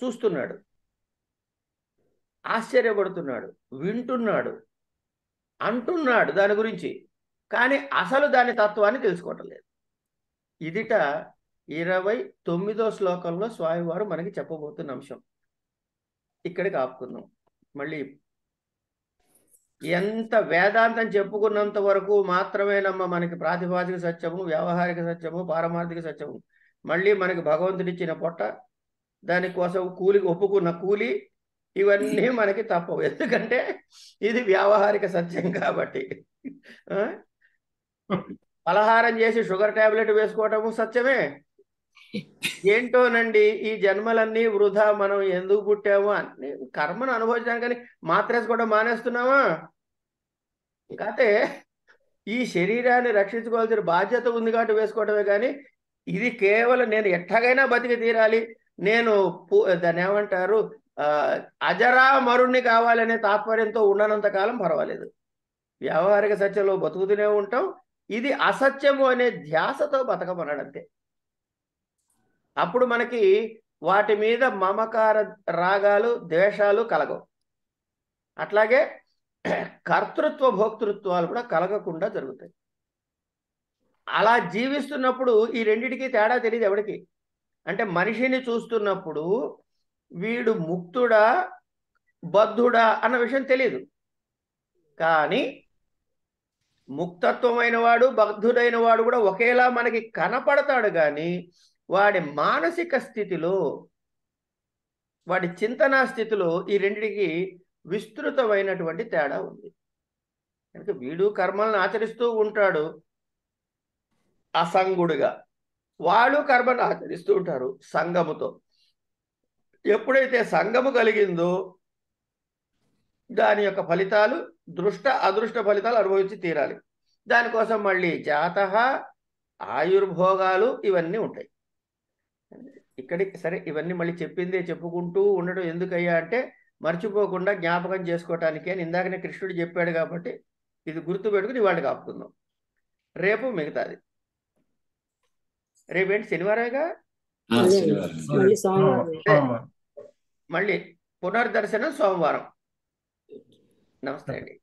[SPEAKER 1] చూస్తున్నాడు ఆశ్చర్యపడుతున్నాడు వింటున్నాడు అంటున్నాడు దాని గురించి కానీ అసలు దాని తత్వాన్ని తెలుసుకోవటం లేదు ఇదిట ఇరవై తొమ్మిదో శ్లోకంలో స్వామివారు మనకి చెప్పబోతున్న అంశం ఇక్కడికి ఆపుకుందాం మళ్ళీ ఎంత వేదాంతం చెప్పుకున్నంత వరకు నమ్మ మనకి ప్రాతిపాదిక సత్యము వ్యవహారిక సత్యము పారమార్థిక సత్యము మళ్ళీ మనకి భగవంతుడిచ్చిన పొట్ట దానికోసం కూలికి ఒప్పుకున్న కూలి ఇవన్నీ మనకి తప్పవు ఎందుకంటే ఇది వ్యావహారిక సత్యం కాబట్టి పలహారం చేసి షుగర్ టాబ్లెట్ వేసుకోవటము సత్యమే ఏంటోనండి ఈ జన్మలన్నీ వృధా మనం ఎందుకు పుట్టాము అని కర్మను కానీ మాత్రేసి కూడా మానేస్తున్నామా కాకపోతే ఈ శరీరాన్ని రక్షించుకోవాల్సిన బాధ్యత ఉంది కాబట్టి వేసుకోవటమే కానీ ఇది కేవలం నేను ఎట్టగైనా బతికి తీరాలి నేను దాన్ని ఏమంటారు అజరా మరుణ్ణి కావాలనే తాత్పర్యంతో ఉండనంత కాలం పర్వాలేదు వ్యావహారిక సత్యంలో బతుకుతూనే ఉంటాం ఇది అసత్యము అనే ధ్యాసతో అంతే అప్పుడు మనకి వాటి మీద మమకార రాగాలు ద్వేషాలు కలగవు అట్లాగే కర్తృత్వ భోక్తృత్వాలు కూడా కలగకుండా జరుగుతాయి అలా జీవిస్తున్నప్పుడు ఈ రెండిటికీ తేడా తెలియదు ఎవడికి అంటే మనిషిని చూస్తున్నప్పుడు వీడు ముక్తుడా బద్ధుడా అన్న విషయం తెలియదు కానీ ముక్తత్వమైన వాడు బద్ధుడైన వాడు కూడా ఒకేలా మనకి కనపడతాడు కానీ వాడి మానసిక స్థితిలో వాడి చింతనా స్థితిలో ఈ రెండింటికి విస్తృతమైనటువంటి తేడా ఉంది కనుక వీడు కర్మలను ఆచరిస్తూ ఉంటాడు అసంగుడుగా వాళ్ళు కర్మను ఆచరిస్తూ ఉంటారు సంగముతో ఎప్పుడైతే సంగము కలిగిందో దాని యొక్క ఫలితాలు దృష్ట అదృష్ట ఫలితాలు అనుభవించి తీరాలి దానికోసం మళ్ళీ జాత ఆయుర్భోగాలు ఇవన్నీ ఉంటాయి ఇక్కడికి సరే ఇవన్నీ మళ్ళీ చెప్పిందే చెప్పుకుంటూ ఉండడం ఎందుకయ్యా అంటే మర్చిపోకుండా జ్ఞాపకం చేసుకోవటానికి అని ఇందాకనే కృష్ణుడు చెప్పాడు కాబట్టి ఇది గుర్తు పెట్టుకుని ఇవాళ కాపుకుందాం రేపు మిగతాది రేపేంటి శనివారంగా మళ్ళీ పునర్దర్శనం సోమవారం నమస్తే అండి